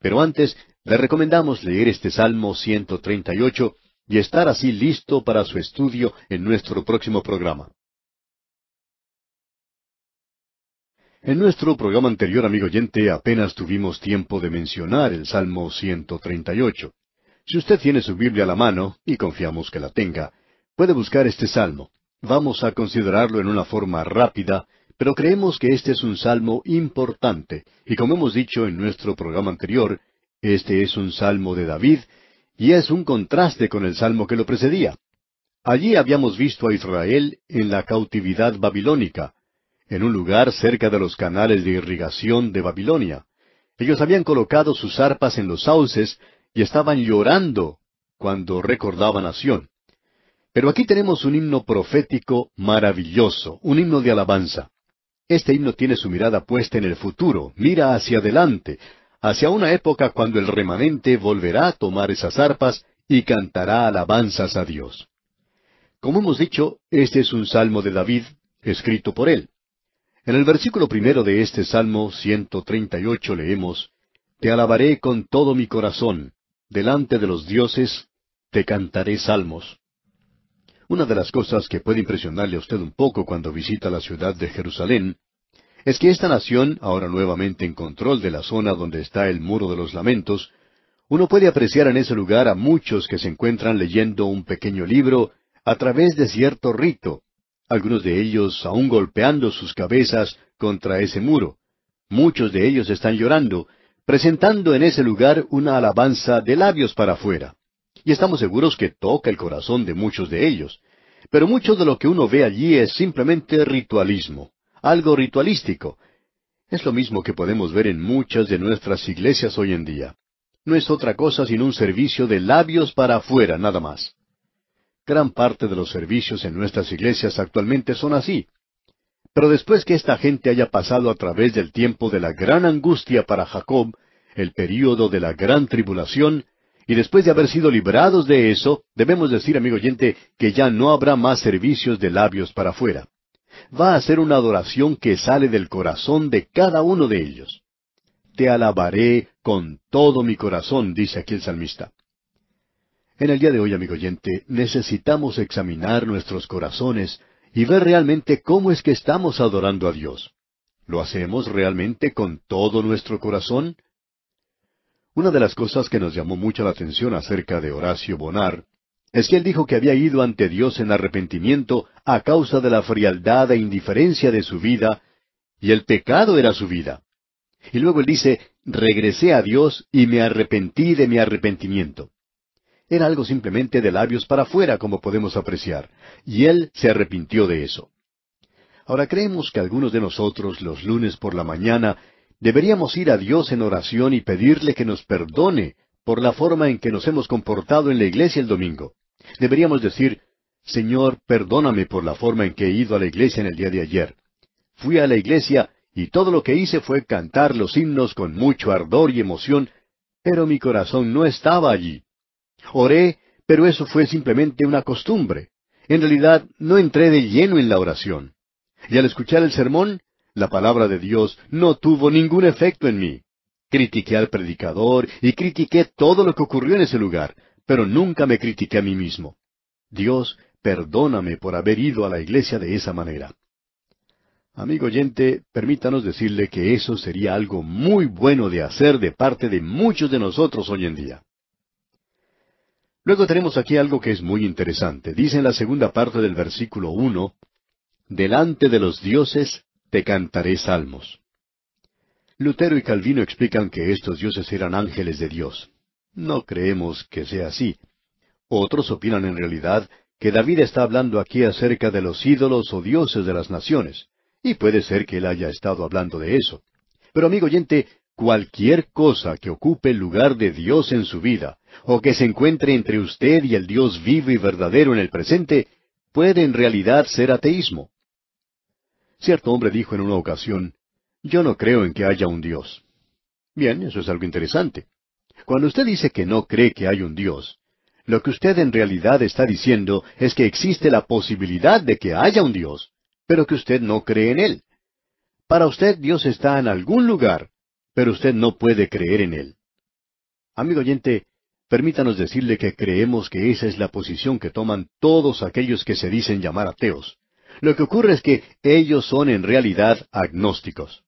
Pero antes le recomendamos leer este Salmo 138 y estar así listo para su estudio en nuestro próximo programa. En nuestro programa anterior, amigo oyente, apenas tuvimos tiempo de mencionar el Salmo 138. Si usted tiene su Biblia a la mano, y confiamos que la tenga, puede buscar este salmo. Vamos a considerarlo en una forma rápida, pero creemos que este es un salmo importante, y como hemos dicho en nuestro programa anterior, este es un salmo de David y es un contraste con el salmo que lo precedía. Allí habíamos visto a Israel en la cautividad babilónica, en un lugar cerca de los canales de irrigación de Babilonia. Ellos habían colocado sus arpas en los sauces y estaban llorando cuando recordaban a Sión. Pero aquí tenemos un himno profético maravilloso, un himno de alabanza. Este himno tiene su mirada puesta en el futuro, mira hacia adelante, hacia una época cuando el remanente volverá a tomar esas arpas y cantará alabanzas a Dios. Como hemos dicho, este es un salmo de David, escrito por él. En el versículo primero de este Salmo 138 leemos, Te alabaré con todo mi corazón, delante de los dioses, te cantaré salmos. Una de las cosas que puede impresionarle a usted un poco cuando visita la ciudad de Jerusalén es que esta nación, ahora nuevamente en control de la zona donde está el muro de los lamentos, uno puede apreciar en ese lugar a muchos que se encuentran leyendo un pequeño libro a través de cierto rito, algunos de ellos aún golpeando sus cabezas contra ese muro. Muchos de ellos están llorando, presentando en ese lugar una alabanza de labios para afuera. Y estamos seguros que toca el corazón de muchos de ellos. Pero mucho de lo que uno ve allí es simplemente ritualismo algo ritualístico. Es lo mismo que podemos ver en muchas de nuestras iglesias hoy en día. No es otra cosa sino un servicio de labios para afuera, nada más. Gran parte de los servicios en nuestras iglesias actualmente son así. Pero después que esta gente haya pasado a través del tiempo de la gran angustia para Jacob, el período de la gran tribulación, y después de haber sido librados de eso, debemos decir, amigo oyente, que ya no habrá más servicios de labios para afuera va a ser una adoración que sale del corazón de cada uno de ellos. Te alabaré con todo mi corazón, dice aquí el salmista. En el día de hoy, amigo oyente, necesitamos examinar nuestros corazones y ver realmente cómo es que estamos adorando a Dios. ¿Lo hacemos realmente con todo nuestro corazón? Una de las cosas que nos llamó mucho la atención acerca de Horacio Bonar es que él dijo que había ido ante Dios en arrepentimiento a causa de la frialdad e indiferencia de su vida, y el pecado era su vida. Y luego él dice, regresé a Dios y me arrepentí de mi arrepentimiento. Era algo simplemente de labios para afuera, como podemos apreciar, y él se arrepintió de eso. Ahora creemos que algunos de nosotros los lunes por la mañana deberíamos ir a Dios en oración y pedirle que nos perdone por la forma en que nos hemos comportado en la iglesia el domingo. Deberíamos decir, Señor, perdóname por la forma en que he ido a la iglesia en el día de ayer. Fui a la iglesia y todo lo que hice fue cantar los himnos con mucho ardor y emoción, pero mi corazón no estaba allí. Oré, pero eso fue simplemente una costumbre. En realidad no entré de lleno en la oración. Y al escuchar el sermón, la palabra de Dios no tuvo ningún efecto en mí. Critiqué al predicador y critiqué todo lo que ocurrió en ese lugar, pero nunca me critiqué a mí mismo. Dios, perdóname por haber ido a la iglesia de esa manera. Amigo oyente, permítanos decirle que eso sería algo muy bueno de hacer de parte de muchos de nosotros hoy en día. Luego tenemos aquí algo que es muy interesante. Dice en la segunda parte del versículo uno, Delante de los dioses te cantaré salmos. Lutero y Calvino explican que estos dioses eran ángeles de Dios. No creemos que sea así. Otros opinan en realidad que David está hablando aquí acerca de los ídolos o dioses de las naciones, y puede ser que él haya estado hablando de eso. Pero amigo oyente, cualquier cosa que ocupe el lugar de Dios en su vida, o que se encuentre entre usted y el Dios vivo y verdadero en el presente, puede en realidad ser ateísmo. Cierto hombre dijo en una ocasión, yo no creo en que haya un Dios. Bien, eso es algo interesante. Cuando usted dice que no cree que hay un Dios, lo que usted en realidad está diciendo es que existe la posibilidad de que haya un Dios, pero que usted no cree en Él. Para usted Dios está en algún lugar, pero usted no puede creer en Él. Amigo oyente, permítanos decirle que creemos que esa es la posición que toman todos aquellos que se dicen llamar ateos. Lo que ocurre es que ellos son en realidad agnósticos.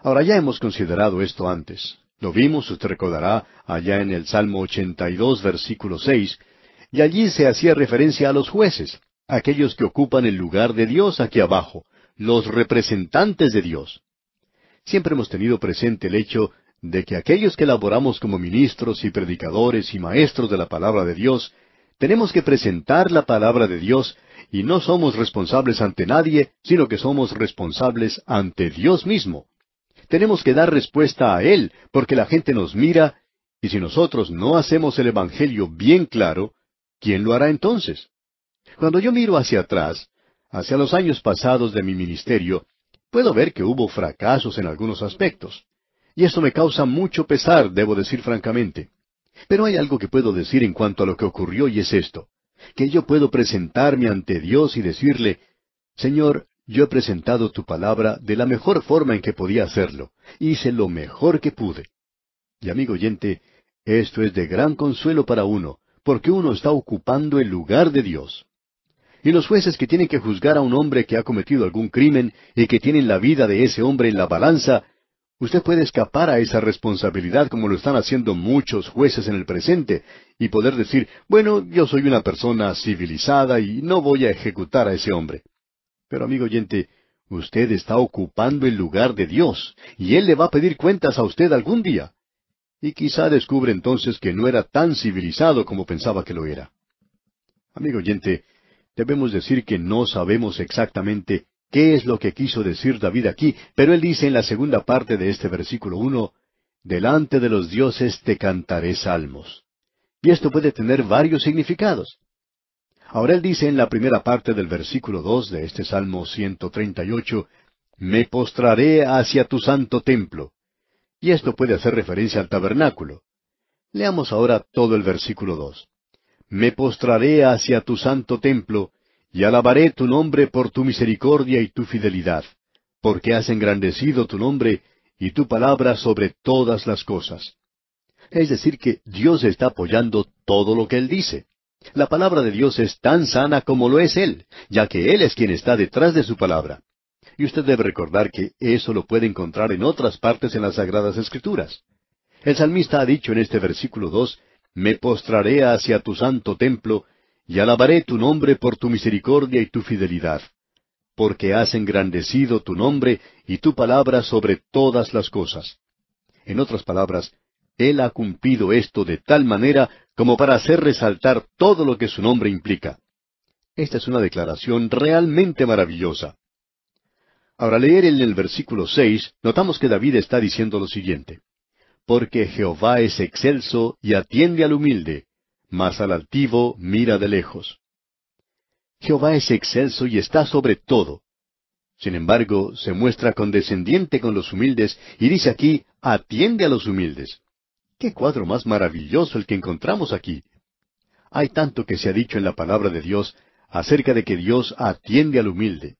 Ahora ya hemos considerado esto antes. Lo vimos, usted recordará, allá en el Salmo 82, versículo 6, y allí se hacía referencia a los jueces, aquellos que ocupan el lugar de Dios aquí abajo, los representantes de Dios. Siempre hemos tenido presente el hecho de que aquellos que laboramos como ministros y predicadores y maestros de la palabra de Dios, tenemos que presentar la palabra de Dios y no somos responsables ante nadie, sino que somos responsables ante Dios mismo. Tenemos que dar respuesta a Él, porque la gente nos mira, y si nosotros no hacemos el Evangelio bien claro, ¿quién lo hará entonces? Cuando yo miro hacia atrás, hacia los años pasados de mi ministerio, puedo ver que hubo fracasos en algunos aspectos. Y esto me causa mucho pesar, debo decir francamente. Pero hay algo que puedo decir en cuanto a lo que ocurrió y es esto, que yo puedo presentarme ante Dios y decirle, Señor, yo he presentado tu palabra de la mejor forma en que podía hacerlo. Hice lo mejor que pude. Y amigo oyente, esto es de gran consuelo para uno, porque uno está ocupando el lugar de Dios. Y los jueces que tienen que juzgar a un hombre que ha cometido algún crimen y que tienen la vida de ese hombre en la balanza, usted puede escapar a esa responsabilidad como lo están haciendo muchos jueces en el presente y poder decir, bueno, yo soy una persona civilizada y no voy a ejecutar a ese hombre. Pero amigo oyente, usted está ocupando el lugar de Dios, y Él le va a pedir cuentas a usted algún día. Y quizá descubre entonces que no era tan civilizado como pensaba que lo era. Amigo oyente, debemos decir que no sabemos exactamente qué es lo que quiso decir David aquí, pero él dice en la segunda parte de este versículo uno, Delante de los dioses te cantaré salmos. Y esto puede tener varios significados. Ahora él dice en la primera parte del versículo dos de este Salmo 138, Me postraré hacia tu santo templo. Y esto puede hacer referencia al tabernáculo. Leamos ahora todo el versículo dos. Me postraré hacia tu santo templo, y alabaré tu nombre por tu misericordia y tu fidelidad, porque has engrandecido tu nombre y tu palabra sobre todas las cosas. Es decir, que Dios está apoyando todo lo que Él dice. La palabra de Dios es tan sana como lo es Él, ya que Él es quien está detrás de su palabra. Y usted debe recordar que eso lo puede encontrar en otras partes en las Sagradas Escrituras. El salmista ha dicho en este versículo dos, Me postraré hacia tu santo templo, y alabaré tu nombre por tu misericordia y tu fidelidad. Porque has engrandecido tu nombre y tu palabra sobre todas las cosas. En otras palabras, Él ha cumplido esto de tal manera como para hacer resaltar todo lo que su nombre implica. Esta es una declaración realmente maravillosa. Ahora leer en el versículo seis, notamos que David está diciendo lo siguiente. Porque Jehová es excelso y atiende al humilde, mas al altivo mira de lejos. Jehová es excelso y está sobre todo. Sin embargo, se muestra condescendiente con los humildes y dice aquí, atiende a los humildes. ¡Qué cuadro más maravilloso el que encontramos aquí! Hay tanto que se ha dicho en la palabra de Dios acerca de que Dios atiende al humilde.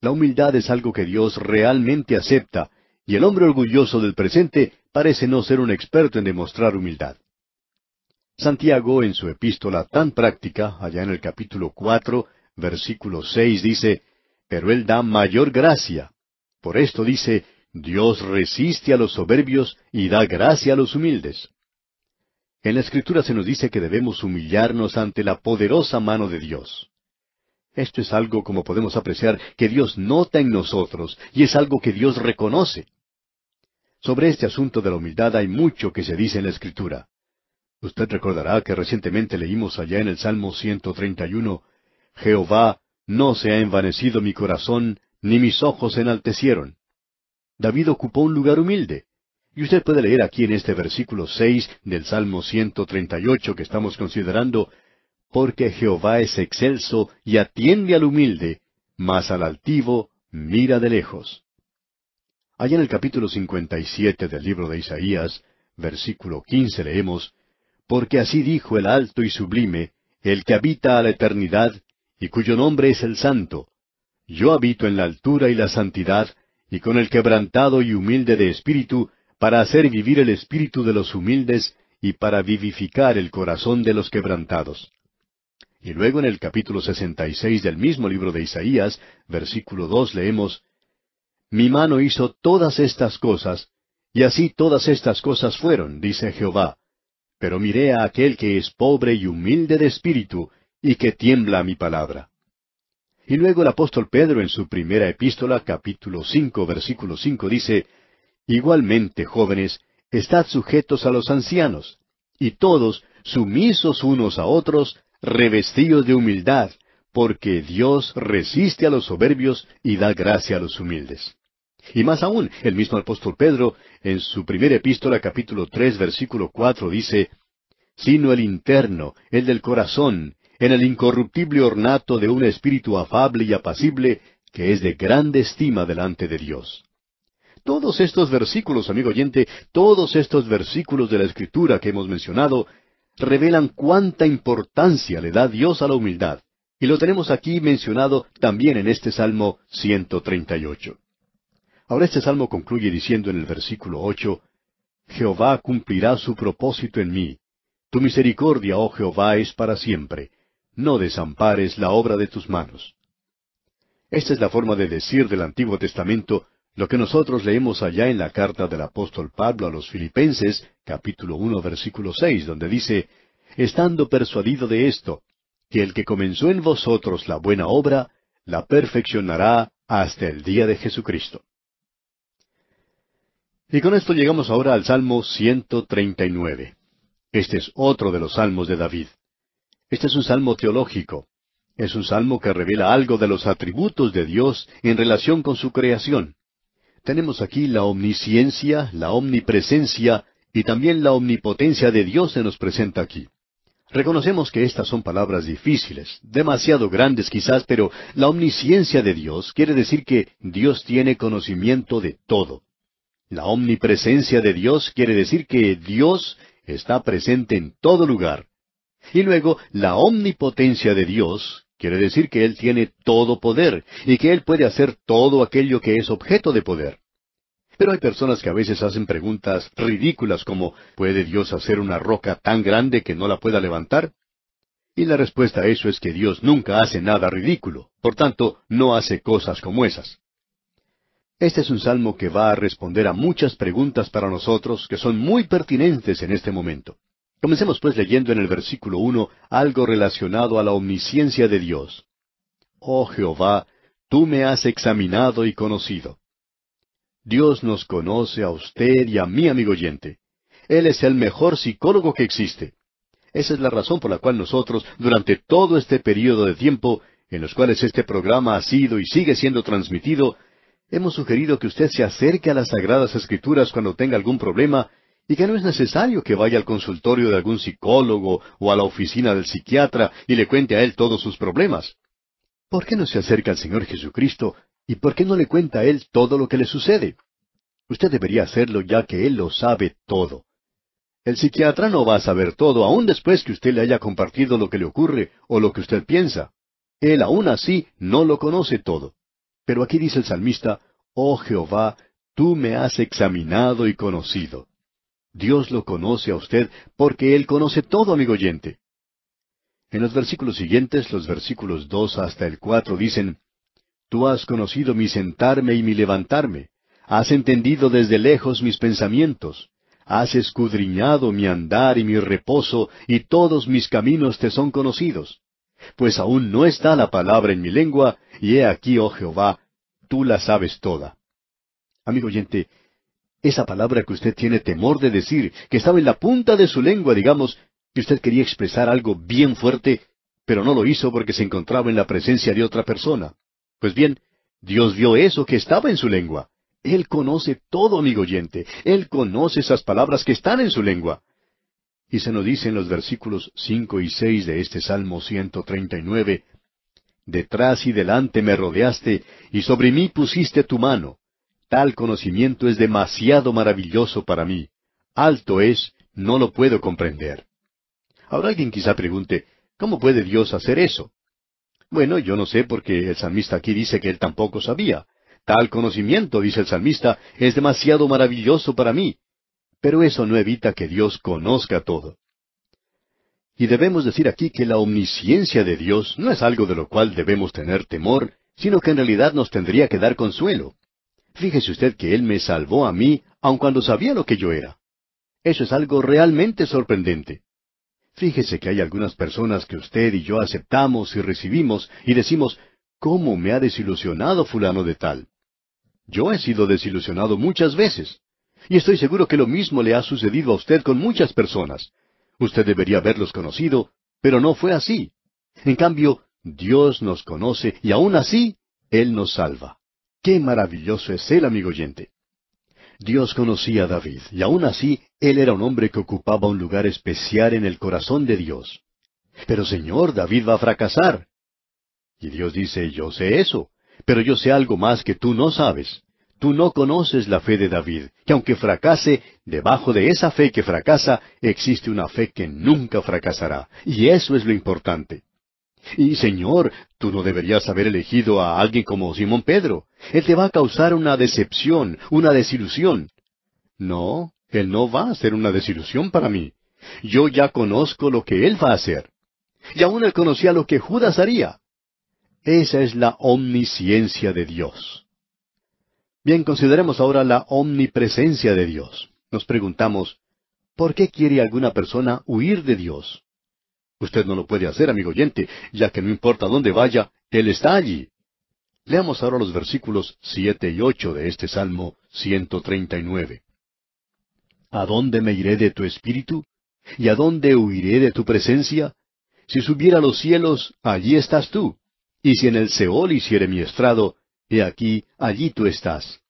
La humildad es algo que Dios realmente acepta, y el hombre orgulloso del presente parece no ser un experto en demostrar humildad. Santiago, en su epístola tan práctica, allá en el capítulo cuatro, versículo seis, dice Pero él da mayor gracia. Por esto dice Dios resiste a los soberbios y da gracia a los humildes. En la Escritura se nos dice que debemos humillarnos ante la poderosa mano de Dios. Esto es algo, como podemos apreciar, que Dios nota en nosotros y es algo que Dios reconoce. Sobre este asunto de la humildad hay mucho que se dice en la Escritura. Usted recordará que recientemente leímos allá en el Salmo 131, Jehová, no se ha envanecido mi corazón, ni mis ojos enaltecieron. David ocupó un lugar humilde. Y usted puede leer aquí en este versículo seis del Salmo 138 que estamos considerando, Porque Jehová es excelso y atiende al humilde, mas al altivo mira de lejos. Allá en el capítulo 57 del libro de Isaías, versículo 15 leemos, Porque así dijo el alto y sublime, el que habita a la eternidad, y cuyo nombre es el santo. Yo habito en la altura y la santidad, y con el quebrantado y humilde de espíritu, para hacer vivir el espíritu de los humildes y para vivificar el corazón de los quebrantados. Y luego en el capítulo 66 del mismo libro de Isaías, versículo dos leemos, Mi mano hizo todas estas cosas, y así todas estas cosas fueron, dice Jehová. Pero miré a aquel que es pobre y humilde de espíritu, y que tiembla mi palabra. Y luego el apóstol Pedro en su primera epístola, capítulo cinco, versículo cinco, dice, Igualmente, jóvenes, estad sujetos a los ancianos, y todos, sumisos unos a otros, revestidos de humildad, porque Dios resiste a los soberbios y da gracia a los humildes. Y más aún, el mismo apóstol Pedro, en su primera epístola capítulo tres versículo cuatro dice, sino el interno, el del corazón, en el incorruptible ornato de un espíritu afable y apacible que es de grande estima delante de Dios. Todos estos versículos, amigo oyente, todos estos versículos de la Escritura que hemos mencionado, revelan cuánta importancia le da Dios a la humildad. Y lo tenemos aquí mencionado también en este Salmo 138. Ahora este Salmo concluye diciendo en el versículo 8, Jehová cumplirá su propósito en mí. Tu misericordia, oh Jehová, es para siempre no desampares la obra de tus manos. Esta es la forma de decir del Antiguo Testamento lo que nosotros leemos allá en la carta del apóstol Pablo a los Filipenses, capítulo uno, versículo 6, donde dice, Estando persuadido de esto, que el que comenzó en vosotros la buena obra, la perfeccionará hasta el día de Jesucristo. Y con esto llegamos ahora al Salmo 139. Este es otro de los salmos de David. Este es un salmo teológico. Es un salmo que revela algo de los atributos de Dios en relación con su creación. Tenemos aquí la omnisciencia, la omnipresencia y también la omnipotencia de Dios se nos presenta aquí. Reconocemos que estas son palabras difíciles, demasiado grandes quizás, pero la omnisciencia de Dios quiere decir que Dios tiene conocimiento de todo. La omnipresencia de Dios quiere decir que Dios está presente en todo lugar. Y luego, la omnipotencia de Dios quiere decir que Él tiene todo poder y que Él puede hacer todo aquello que es objeto de poder. Pero hay personas que a veces hacen preguntas ridículas como ¿puede Dios hacer una roca tan grande que no la pueda levantar? Y la respuesta a eso es que Dios nunca hace nada ridículo, por tanto, no hace cosas como esas. Este es un salmo que va a responder a muchas preguntas para nosotros que son muy pertinentes en este momento. Comencemos pues leyendo en el versículo uno algo relacionado a la omnisciencia de Dios. Oh Jehová, tú me has examinado y conocido. Dios nos conoce a usted y a mí, amigo oyente. Él es el mejor psicólogo que existe. Esa es la razón por la cual nosotros, durante todo este periodo de tiempo, en los cuales este programa ha sido y sigue siendo transmitido, hemos sugerido que usted se acerque a las Sagradas Escrituras cuando tenga algún problema y que no es necesario que vaya al consultorio de algún psicólogo o a la oficina del psiquiatra y le cuente a él todos sus problemas. ¿Por qué no se acerca al Señor Jesucristo y por qué no le cuenta a él todo lo que le sucede? Usted debería hacerlo ya que él lo sabe todo. El psiquiatra no va a saber todo aún después que usted le haya compartido lo que le ocurre o lo que usted piensa. Él aún así no lo conoce todo. Pero aquí dice el salmista, Oh Jehová, tú me has examinado y conocido. Dios lo conoce a usted porque Él conoce todo, amigo oyente. En los versículos siguientes, los versículos dos hasta el cuatro dicen, Tú has conocido mi sentarme y mi levantarme, has entendido desde lejos mis pensamientos, has escudriñado mi andar y mi reposo, y todos mis caminos te son conocidos. Pues aún no está la palabra en mi lengua, y he aquí, oh Jehová, tú la sabes toda. Amigo oyente, esa palabra que usted tiene temor de decir, que estaba en la punta de su lengua, digamos, que usted quería expresar algo bien fuerte, pero no lo hizo porque se encontraba en la presencia de otra persona. Pues bien, Dios vio eso que estaba en su lengua. Él conoce todo, amigo oyente. Él conoce esas palabras que están en su lengua. Y se nos dice en los versículos cinco y seis de este Salmo 139, Detrás y delante me rodeaste, y sobre mí pusiste tu mano. Tal conocimiento es demasiado maravilloso para mí. Alto es, no lo puedo comprender. Ahora alguien quizá pregunte, ¿cómo puede Dios hacer eso? Bueno, yo no sé porque el salmista aquí dice que él tampoco sabía. Tal conocimiento, dice el salmista, es demasiado maravilloso para mí. Pero eso no evita que Dios conozca todo. Y debemos decir aquí que la omnisciencia de Dios no es algo de lo cual debemos tener temor, sino que en realidad nos tendría que dar consuelo. Fíjese usted que Él me salvó a mí, aun cuando sabía lo que yo era. Eso es algo realmente sorprendente. Fíjese que hay algunas personas que usted y yo aceptamos y recibimos y decimos, ¿cómo me ha desilusionado fulano de tal? Yo he sido desilusionado muchas veces. Y estoy seguro que lo mismo le ha sucedido a usted con muchas personas. Usted debería haberlos conocido, pero no fue así. En cambio, Dios nos conoce y aún así, Él nos salva. Qué maravilloso es él, amigo oyente. Dios conocía a David, y aún así él era un hombre que ocupaba un lugar especial en el corazón de Dios. Pero Señor, David va a fracasar. Y Dios dice, yo sé eso, pero yo sé algo más que tú no sabes. Tú no conoces la fe de David, que aunque fracase, debajo de esa fe que fracasa existe una fe que nunca fracasará. Y eso es lo importante. Y Señor, tú no deberías haber elegido a alguien como Simón Pedro. Él te va a causar una decepción, una desilusión. No, él no va a ser una desilusión para mí. Yo ya conozco lo que él va a hacer. Y aún él conocía lo que Judas haría. Esa es la omnisciencia de Dios. Bien, consideremos ahora la omnipresencia de Dios. Nos preguntamos, ¿por qué quiere alguna persona huir de Dios? Usted no lo puede hacer, amigo oyente, ya que no importa dónde vaya, Él está allí. Leamos ahora los versículos siete y ocho de este Salmo 139. ¿A dónde me iré de tu espíritu? ¿Y a dónde huiré de tu presencia? Si subiera a los cielos, allí estás tú. Y si en el Seol hiciere mi estrado, he aquí, allí tú estás.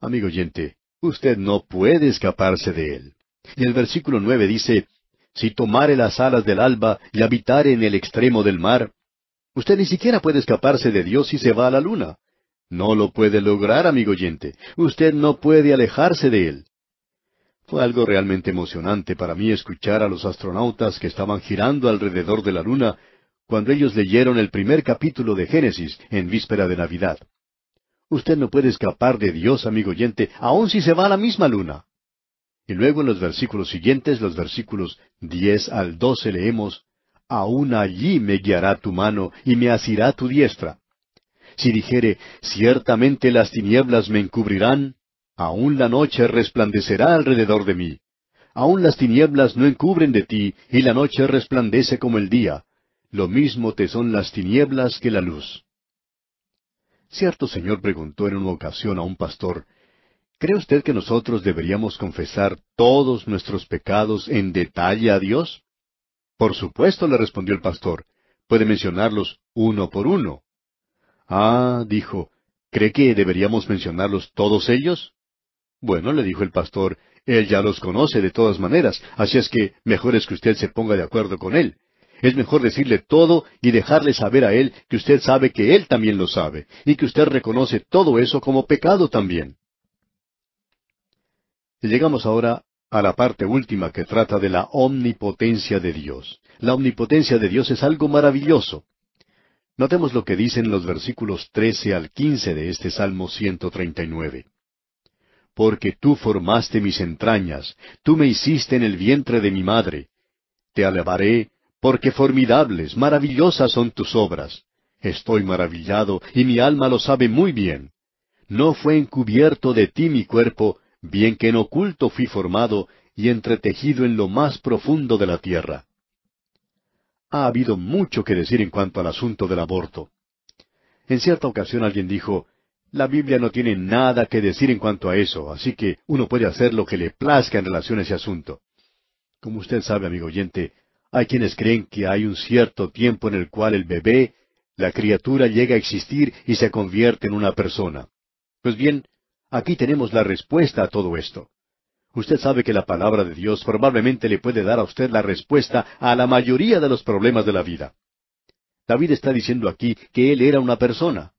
Amigo oyente, usted no puede escaparse de él. Y el versículo nueve dice, si tomare las alas del alba y habitare en el extremo del mar, usted ni siquiera puede escaparse de Dios si se va a la luna. No lo puede lograr, amigo oyente. Usted no puede alejarse de él. Fue algo realmente emocionante para mí escuchar a los astronautas que estaban girando alrededor de la luna cuando ellos leyeron el primer capítulo de Génesis en víspera de Navidad. Usted no puede escapar de Dios, amigo oyente, aun si se va a la misma luna. Y luego en los versículos siguientes, los versículos diez al doce leemos, Aún allí me guiará tu mano y me asirá tu diestra. Si dijere, ciertamente las tinieblas me encubrirán, aún la noche resplandecerá alrededor de mí. Aún las tinieblas no encubren de ti, y la noche resplandece como el día. Lo mismo te son las tinieblas que la luz. Cierto señor preguntó en una ocasión a un pastor, ¿Cree usted que nosotros deberíamos confesar todos nuestros pecados en detalle a Dios? Por supuesto, le respondió el pastor. Puede mencionarlos uno por uno. Ah, dijo, ¿cree que deberíamos mencionarlos todos ellos? Bueno, le dijo el pastor, él ya los conoce de todas maneras, así es que mejor es que usted se ponga de acuerdo con él. Es mejor decirle todo y dejarle saber a él que usted sabe que él también lo sabe, y que usted reconoce todo eso como pecado también. Llegamos ahora a la parte última que trata de la omnipotencia de Dios. La omnipotencia de Dios es algo maravilloso. Notemos lo que dicen los versículos 13 al 15 de este Salmo 139. Porque tú formaste mis entrañas, tú me hiciste en el vientre de mi madre. Te alabaré, porque formidables, maravillosas son tus obras. Estoy maravillado, y mi alma lo sabe muy bien. No fue encubierto de ti mi cuerpo, bien que en oculto fui formado y entretejido en lo más profundo de la tierra. Ha habido mucho que decir en cuanto al asunto del aborto. En cierta ocasión alguien dijo, la Biblia no tiene nada que decir en cuanto a eso, así que uno puede hacer lo que le plazca en relación a ese asunto. Como usted sabe, amigo oyente, hay quienes creen que hay un cierto tiempo en el cual el bebé, la criatura, llega a existir y se convierte en una persona. Pues bien, Aquí tenemos la respuesta a todo esto. Usted sabe que la palabra de Dios probablemente le puede dar a usted la respuesta a la mayoría de los problemas de la vida. David está diciendo aquí que él era una persona.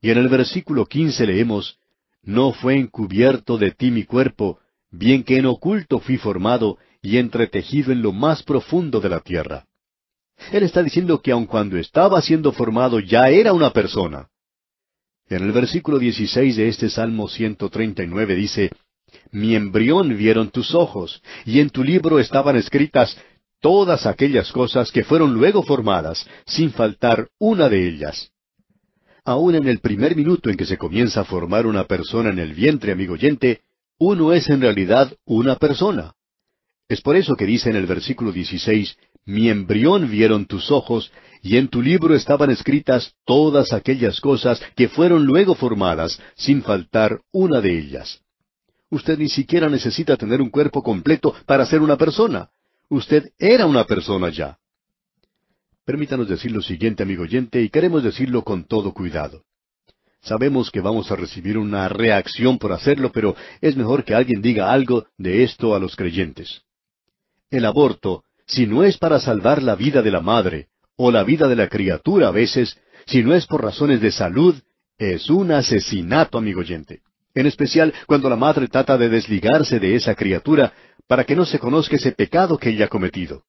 Y en el versículo quince leemos, No fue encubierto de ti mi cuerpo, bien que en oculto fui formado y entretejido en lo más profundo de la tierra. Él está diciendo que aun cuando estaba siendo formado ya era una persona. En el versículo 16 de este Salmo 139 dice, Mi embrión vieron tus ojos, y en tu libro estaban escritas todas aquellas cosas que fueron luego formadas, sin faltar una de ellas. Aún en el primer minuto en que se comienza a formar una persona en el vientre, amigo oyente, uno es en realidad una persona. Es por eso que dice en el versículo 16, Mi embrión vieron tus ojos, y en tu libro estaban escritas todas aquellas cosas que fueron luego formadas, sin faltar una de ellas. Usted ni siquiera necesita tener un cuerpo completo para ser una persona. Usted era una persona ya. Permítanos decir lo siguiente, amigo oyente, y queremos decirlo con todo cuidado. Sabemos que vamos a recibir una reacción por hacerlo, pero es mejor que alguien diga algo de esto a los creyentes. El aborto, si no es para salvar la vida de la madre, o la vida de la criatura a veces, si no es por razones de salud, es un asesinato, amigo oyente. En especial cuando la madre trata de desligarse de esa criatura para que no se conozca ese pecado que ella ha cometido.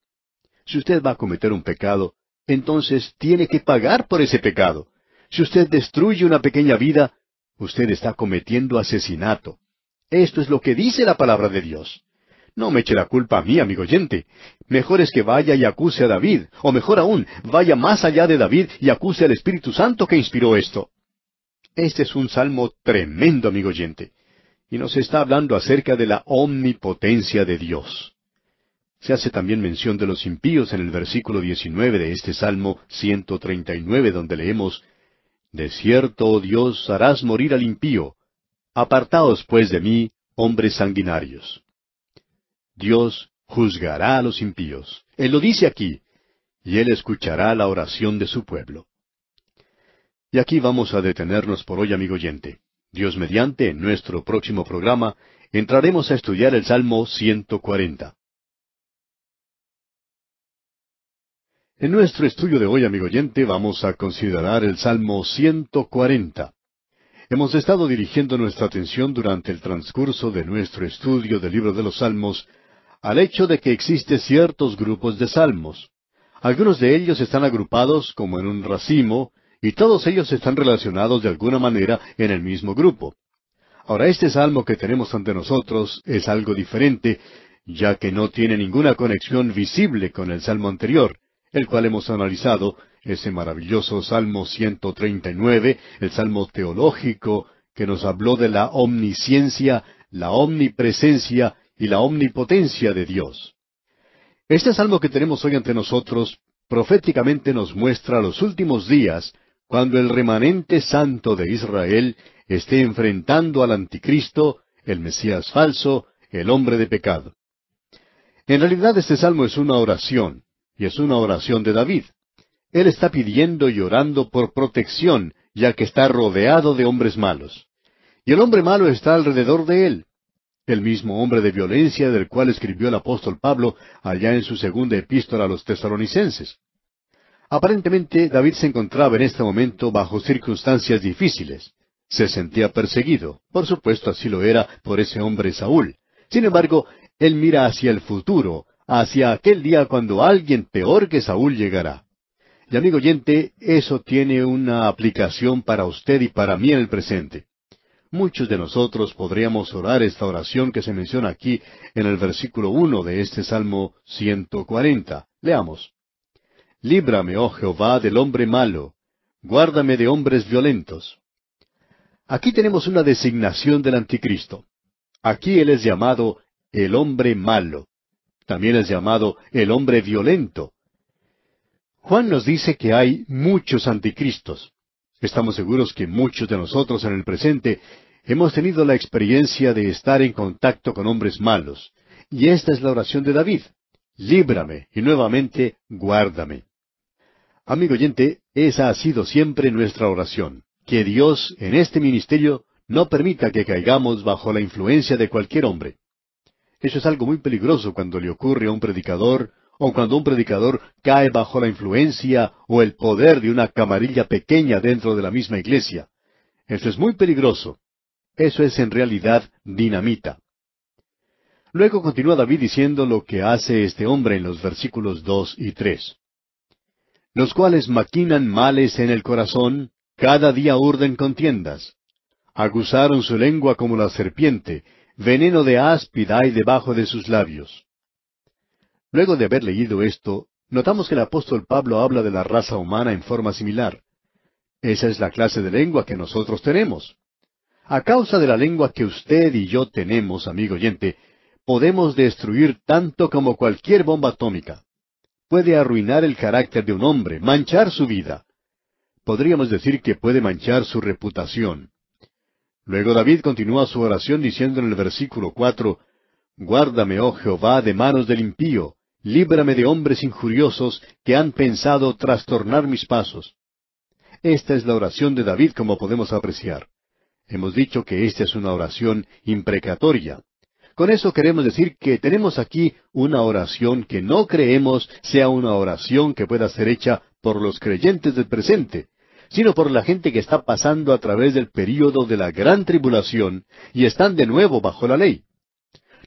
Si usted va a cometer un pecado, entonces tiene que pagar por ese pecado. Si usted destruye una pequeña vida, usted está cometiendo asesinato. Esto es lo que dice la palabra de Dios. No me eche la culpa a mí, amigo oyente. Mejor es que vaya y acuse a David, o mejor aún, vaya más allá de David y acuse al Espíritu Santo que inspiró esto. Este es un salmo tremendo, amigo oyente, y nos está hablando acerca de la omnipotencia de Dios. Se hace también mención de los impíos en el versículo 19 de este Salmo 139, donde leemos, De cierto, oh Dios, harás morir al impío. Apartaos pues de mí, hombres sanguinarios. Dios juzgará a los impíos. Él lo dice aquí, y Él escuchará la oración de su pueblo. Y aquí vamos a detenernos por hoy, amigo oyente. Dios mediante, en nuestro próximo programa, entraremos a estudiar el Salmo 140. En nuestro estudio de hoy, amigo oyente, vamos a considerar el Salmo 140. Hemos estado dirigiendo nuestra atención durante el transcurso de nuestro estudio del libro de los Salmos al hecho de que existen ciertos grupos de salmos. Algunos de ellos están agrupados como en un racimo, y todos ellos están relacionados de alguna manera en el mismo grupo. Ahora, este salmo que tenemos ante nosotros es algo diferente, ya que no tiene ninguna conexión visible con el salmo anterior, el cual hemos analizado, ese maravilloso Salmo 139, el Salmo teológico, que nos habló de la omnisciencia, la omnipresencia y la omnipotencia de Dios. Este salmo que tenemos hoy ante nosotros proféticamente nos muestra los últimos días cuando el remanente santo de Israel esté enfrentando al anticristo, el Mesías falso, el hombre de pecado. En realidad este salmo es una oración, y es una oración de David. Él está pidiendo y orando por protección, ya que está rodeado de hombres malos. Y el hombre malo está alrededor de él, el mismo hombre de violencia del cual escribió el apóstol Pablo allá en su segunda epístola a los tesalonicenses. Aparentemente David se encontraba en este momento bajo circunstancias difíciles. Se sentía perseguido, por supuesto así lo era por ese hombre Saúl. Sin embargo, él mira hacia el futuro, hacia aquel día cuando alguien peor que Saúl llegará. Y amigo oyente, eso tiene una aplicación para usted y para mí en el presente. Muchos de nosotros podríamos orar esta oración que se menciona aquí en el versículo uno de este Salmo 140. Leamos. Líbrame, oh Jehová, del hombre malo, guárdame de hombres violentos. Aquí tenemos una designación del anticristo. Aquí él es llamado el hombre malo. También es llamado el hombre violento. Juan nos dice que hay muchos anticristos. Estamos seguros que muchos de nosotros en el presente hemos tenido la experiencia de estar en contacto con hombres malos. Y esta es la oración de David. Líbrame y nuevamente guárdame. Amigo oyente, esa ha sido siempre nuestra oración, que Dios en este ministerio no permita que caigamos bajo la influencia de cualquier hombre. Eso es algo muy peligroso cuando le ocurre a un predicador o cuando un predicador cae bajo la influencia o el poder de una camarilla pequeña dentro de la misma iglesia. Eso es muy peligroso. Eso es en realidad dinamita. Luego continúa David diciendo lo que hace este hombre en los versículos dos y tres. Los cuales maquinan males en el corazón, cada día urden contiendas. Aguzaron su lengua como la serpiente, veneno de áspida hay debajo de sus labios. Luego de haber leído esto, notamos que el apóstol Pablo habla de la raza humana en forma similar. Esa es la clase de lengua que nosotros tenemos. A causa de la lengua que usted y yo tenemos, amigo oyente, podemos destruir tanto como cualquier bomba atómica. Puede arruinar el carácter de un hombre, manchar su vida. Podríamos decir que puede manchar su reputación. Luego David continúa su oración diciendo en el versículo cuatro Guárdame, oh Jehová, de manos del impío, líbrame de hombres injuriosos que han pensado trastornar mis pasos. Esta es la oración de David, como podemos apreciar. Hemos dicho que esta es una oración imprecatoria. Con eso queremos decir que tenemos aquí una oración que no creemos sea una oración que pueda ser hecha por los creyentes del presente, sino por la gente que está pasando a través del período de la gran tribulación y están de nuevo bajo la ley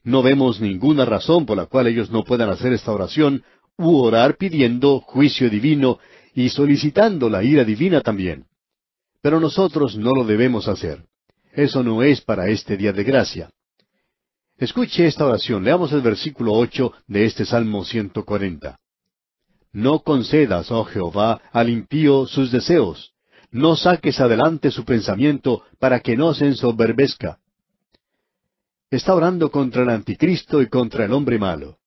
no vemos ninguna razón por la cual ellos no puedan hacer esta oración u orar pidiendo juicio divino y solicitando la ira divina también. Pero nosotros no lo debemos hacer. Eso no es para este día de gracia. Escuche esta oración. Leamos el versículo ocho de este Salmo 140. No concedas, oh Jehová, al impío sus deseos. No saques adelante su pensamiento para que no se ensoberbezca está orando contra el anticristo y contra el hombre malo.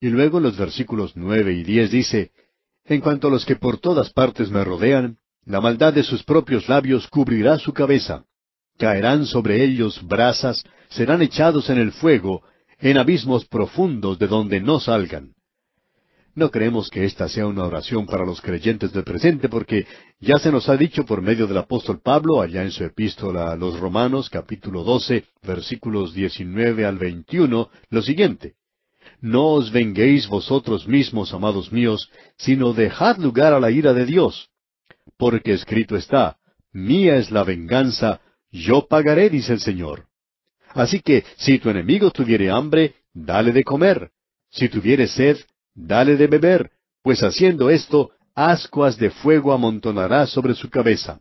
Y luego en los versículos nueve y diez dice, En cuanto a los que por todas partes me rodean, la maldad de sus propios labios cubrirá su cabeza. Caerán sobre ellos brasas, serán echados en el fuego, en abismos profundos de donde no salgan. No creemos que esta sea una oración para los creyentes del presente porque ya se nos ha dicho por medio del apóstol Pablo allá en su epístola a los Romanos capítulo 12 versículos 19 al 21 lo siguiente. No os venguéis vosotros mismos, amados míos, sino dejad lugar a la ira de Dios. Porque escrito está, Mía es la venganza, yo pagaré, dice el Señor. Así que si tu enemigo tuviere hambre, dale de comer. Si tuviere sed, Dale de beber, pues haciendo esto, ascuas de fuego amontonará sobre su cabeza.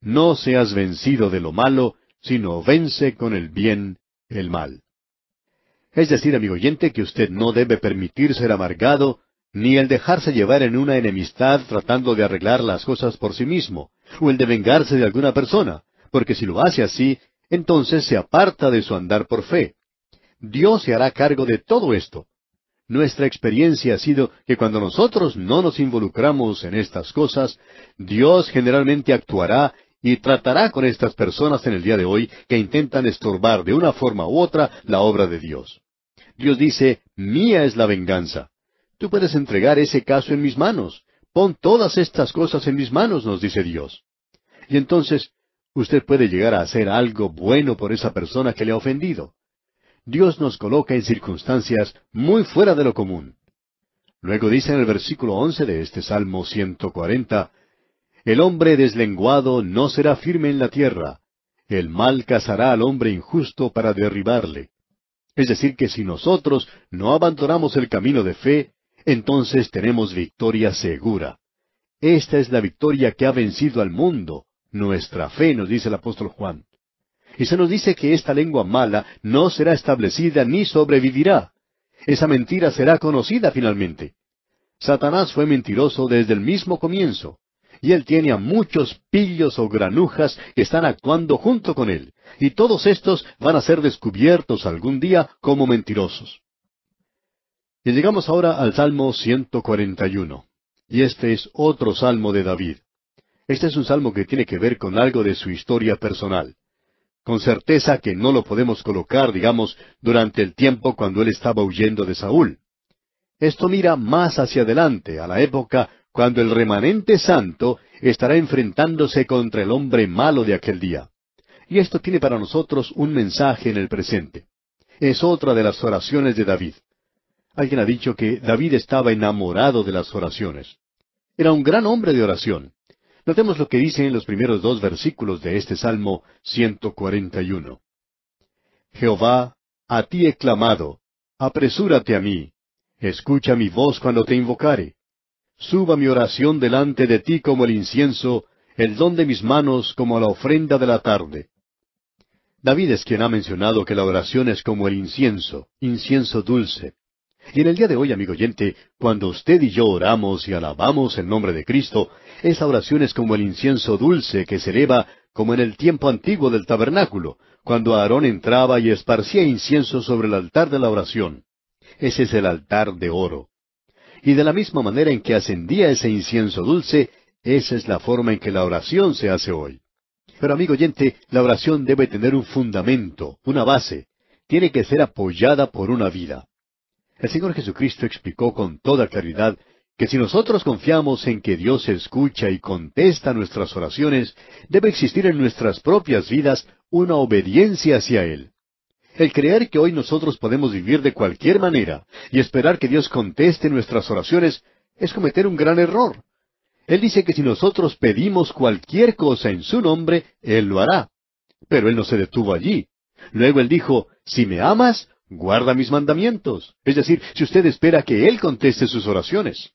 No seas vencido de lo malo, sino vence con el bien el mal. Es decir, amigo oyente, que usted no debe permitir ser amargado, ni el dejarse llevar en una enemistad tratando de arreglar las cosas por sí mismo, o el de vengarse de alguna persona, porque si lo hace así, entonces se aparta de su andar por fe. Dios se hará cargo de todo esto. Nuestra experiencia ha sido que cuando nosotros no nos involucramos en estas cosas, Dios generalmente actuará y tratará con estas personas en el día de hoy que intentan estorbar de una forma u otra la obra de Dios. Dios dice, mía es la venganza. Tú puedes entregar ese caso en mis manos. Pon todas estas cosas en mis manos, nos dice Dios. Y entonces, usted puede llegar a hacer algo bueno por esa persona que le ha ofendido. Dios nos coloca en circunstancias muy fuera de lo común. Luego dice en el versículo once de este Salmo 140, El hombre deslenguado no será firme en la tierra, el mal cazará al hombre injusto para derribarle. Es decir, que si nosotros no abandonamos el camino de fe, entonces tenemos victoria segura. Esta es la victoria que ha vencido al mundo, nuestra fe, nos dice el apóstol Juan. Y se nos dice que esta lengua mala no será establecida ni sobrevivirá. Esa mentira será conocida finalmente. Satanás fue mentiroso desde el mismo comienzo. Y él tiene a muchos pillos o granujas que están actuando junto con él. Y todos estos van a ser descubiertos algún día como mentirosos. Y llegamos ahora al Salmo 141. Y este es otro salmo de David. Este es un salmo que tiene que ver con algo de su historia personal con certeza que no lo podemos colocar, digamos, durante el tiempo cuando él estaba huyendo de Saúl. Esto mira más hacia adelante, a la época cuando el remanente santo estará enfrentándose contra el hombre malo de aquel día. Y esto tiene para nosotros un mensaje en el presente. Es otra de las oraciones de David. Alguien ha dicho que David estaba enamorado de las oraciones. Era un gran hombre de oración. Notemos lo que dice en los primeros dos versículos de este Salmo 141. Jehová, a ti he clamado, apresúrate a mí, escucha mi voz cuando te invocare. Suba mi oración delante de ti como el incienso, el don de mis manos como la ofrenda de la tarde. David es quien ha mencionado que la oración es como el incienso, incienso dulce. Y en el día de hoy, amigo oyente, cuando usted y yo oramos y alabamos el nombre de Cristo, esa oración es como el incienso dulce que se eleva como en el tiempo antiguo del tabernáculo, cuando Aarón entraba y esparcía incienso sobre el altar de la oración. Ese es el altar de oro. Y de la misma manera en que ascendía ese incienso dulce, esa es la forma en que la oración se hace hoy. Pero amigo oyente, la oración debe tener un fundamento, una base. Tiene que ser apoyada por una vida. El Señor Jesucristo explicó con toda claridad que si nosotros confiamos en que Dios escucha y contesta nuestras oraciones, debe existir en nuestras propias vidas una obediencia hacia Él. El creer que hoy nosotros podemos vivir de cualquier manera y esperar que Dios conteste nuestras oraciones es cometer un gran error. Él dice que si nosotros pedimos cualquier cosa en su nombre, Él lo hará. Pero Él no se detuvo allí. Luego Él dijo, si me amas, guarda mis mandamientos. Es decir, si usted espera que Él conteste sus oraciones.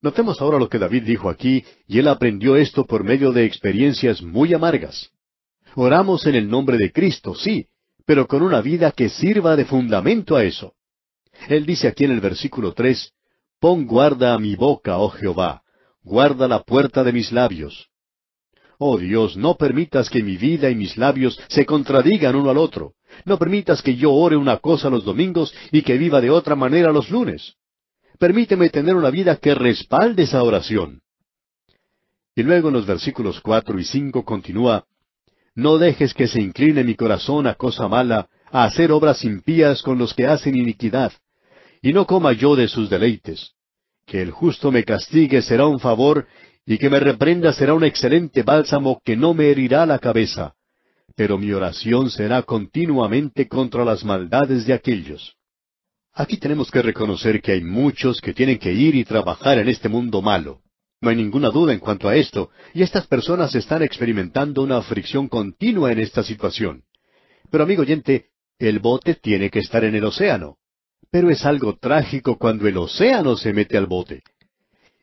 Notemos ahora lo que David dijo aquí, y él aprendió esto por medio de experiencias muy amargas. Oramos en el nombre de Cristo, sí, pero con una vida que sirva de fundamento a eso. Él dice aquí en el versículo tres, Pon guarda a mi boca, oh Jehová, guarda la puerta de mis labios. Oh Dios, no permitas que mi vida y mis labios se contradigan uno al otro. No permitas que yo ore una cosa los domingos y que viva de otra manera los lunes. Permíteme tener una vida que respalde esa oración. Y luego en los versículos cuatro y cinco continúa, No dejes que se incline mi corazón a cosa mala, a hacer obras impías con los que hacen iniquidad, y no coma yo de sus deleites. Que el justo me castigue será un favor, y que me reprenda será un excelente bálsamo que no me herirá la cabeza pero mi oración será continuamente contra las maldades de aquellos. Aquí tenemos que reconocer que hay muchos que tienen que ir y trabajar en este mundo malo. No hay ninguna duda en cuanto a esto, y estas personas están experimentando una fricción continua en esta situación. Pero amigo oyente, el bote tiene que estar en el océano. Pero es algo trágico cuando el océano se mete al bote.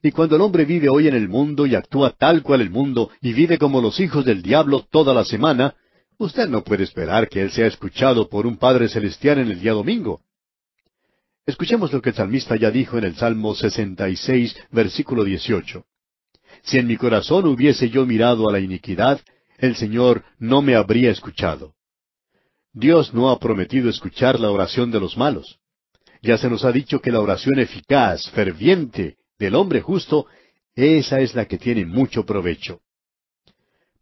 Y cuando el hombre vive hoy en el mundo y actúa tal cual el mundo y vive como los hijos del diablo toda la semana, Usted no puede esperar que él sea escuchado por un Padre Celestial en el día domingo. Escuchemos lo que el salmista ya dijo en el Salmo 66, versículo 18. Si en mi corazón hubiese yo mirado a la iniquidad, el Señor no me habría escuchado. Dios no ha prometido escuchar la oración de los malos. Ya se nos ha dicho que la oración eficaz, ferviente, del hombre justo, esa es la que tiene mucho provecho.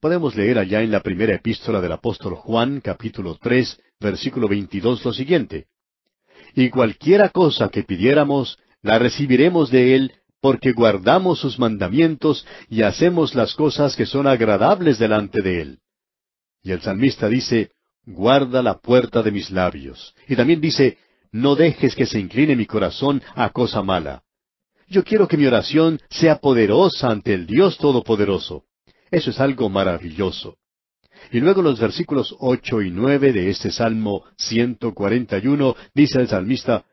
Podemos leer allá en la primera epístola del apóstol Juan, capítulo tres, versículo veintidós, lo siguiente. Y cualquiera cosa que pidiéramos, la recibiremos de él, porque guardamos sus mandamientos y hacemos las cosas que son agradables delante de él. Y el salmista dice, guarda la puerta de mis labios. Y también dice, no dejes que se incline mi corazón a cosa mala. Yo quiero que mi oración sea poderosa ante el Dios Todopoderoso. Eso es algo maravilloso. Y luego los versículos ocho y nueve de este Salmo 141 dice el salmista,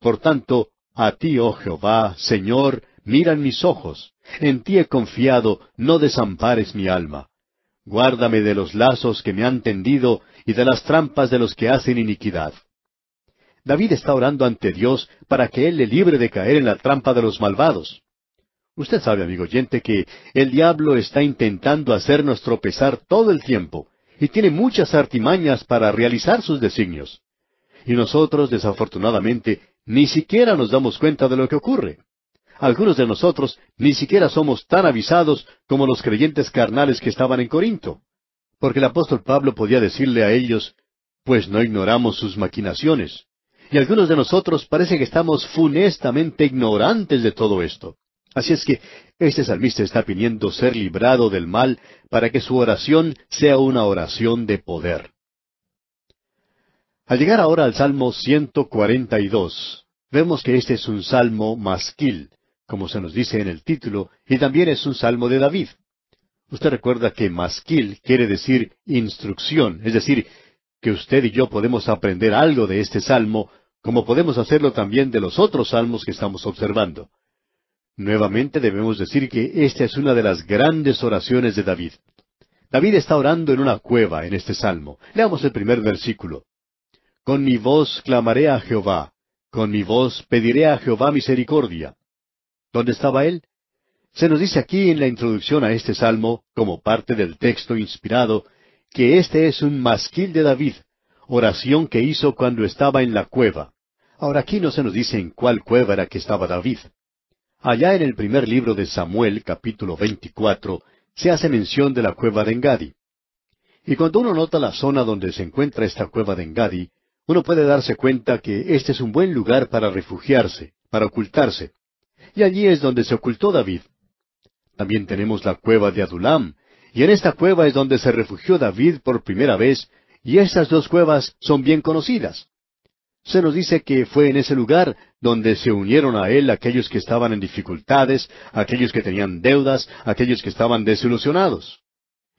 Por tanto, a ti, oh Jehová, Señor, miran mis ojos. En ti he confiado, no desampares mi alma. Guárdame de los lazos que me han tendido y de las trampas de los que hacen iniquidad. David está orando ante Dios para que Él le libre de caer en la trampa de los malvados. Usted sabe, amigo oyente, que el diablo está intentando hacernos tropezar todo el tiempo y tiene muchas artimañas para realizar sus designios. Y nosotros, desafortunadamente, ni siquiera nos damos cuenta de lo que ocurre. Algunos de nosotros ni siquiera somos tan avisados como los creyentes carnales que estaban en Corinto. Porque el apóstol Pablo podía decirle a ellos, pues no ignoramos sus maquinaciones. Y algunos de nosotros parece que estamos funestamente ignorantes de todo esto. Así es que este salmista está pidiendo ser librado del mal para que su oración sea una oración de poder. Al llegar ahora al Salmo 142, vemos que este es un salmo masquil, como se nos dice en el título, y también es un salmo de David. Usted recuerda que masquil quiere decir instrucción, es decir, que usted y yo podemos aprender algo de este salmo, como podemos hacerlo también de los otros salmos que estamos observando. Nuevamente debemos decir que esta es una de las grandes oraciones de David. David está orando en una cueva en este salmo. Leamos el primer versículo. Con mi voz clamaré a Jehová, con mi voz pediré a Jehová misericordia. ¿Dónde estaba él? Se nos dice aquí en la introducción a este salmo, como parte del texto inspirado, que este es un masquil de David, oración que hizo cuando estaba en la cueva. Ahora aquí no se nos dice en cuál cueva era que estaba David. Allá en el primer libro de Samuel, capítulo veinticuatro, se hace mención de la cueva de Engadi. Y cuando uno nota la zona donde se encuentra esta cueva de Engadi, uno puede darse cuenta que este es un buen lugar para refugiarse, para ocultarse. Y allí es donde se ocultó David. También tenemos la cueva de Adulam, y en esta cueva es donde se refugió David por primera vez, y estas dos cuevas son bien conocidas. Se nos dice que fue en ese lugar donde se unieron a él aquellos que estaban en dificultades, aquellos que tenían deudas, aquellos que estaban desilusionados.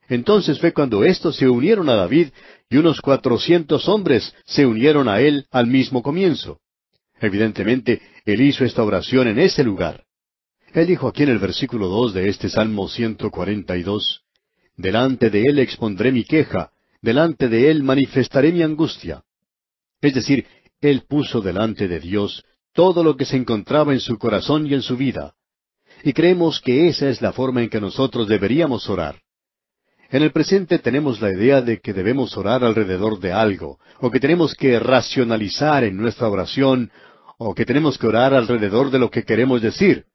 Entonces fue cuando éstos se unieron a David y unos cuatrocientos hombres se unieron a él al mismo comienzo. Evidentemente, él hizo esta oración en ese lugar. Él dijo aquí en el versículo dos de este Salmo 142, Delante de él expondré mi queja, delante de él manifestaré mi angustia. Es decir, él puso delante de Dios todo lo que se encontraba en su corazón y en su vida. Y creemos que esa es la forma en que nosotros deberíamos orar. En el presente tenemos la idea de que debemos orar alrededor de algo, o que tenemos que racionalizar en nuestra oración, o que tenemos que orar alrededor de lo que queremos decir.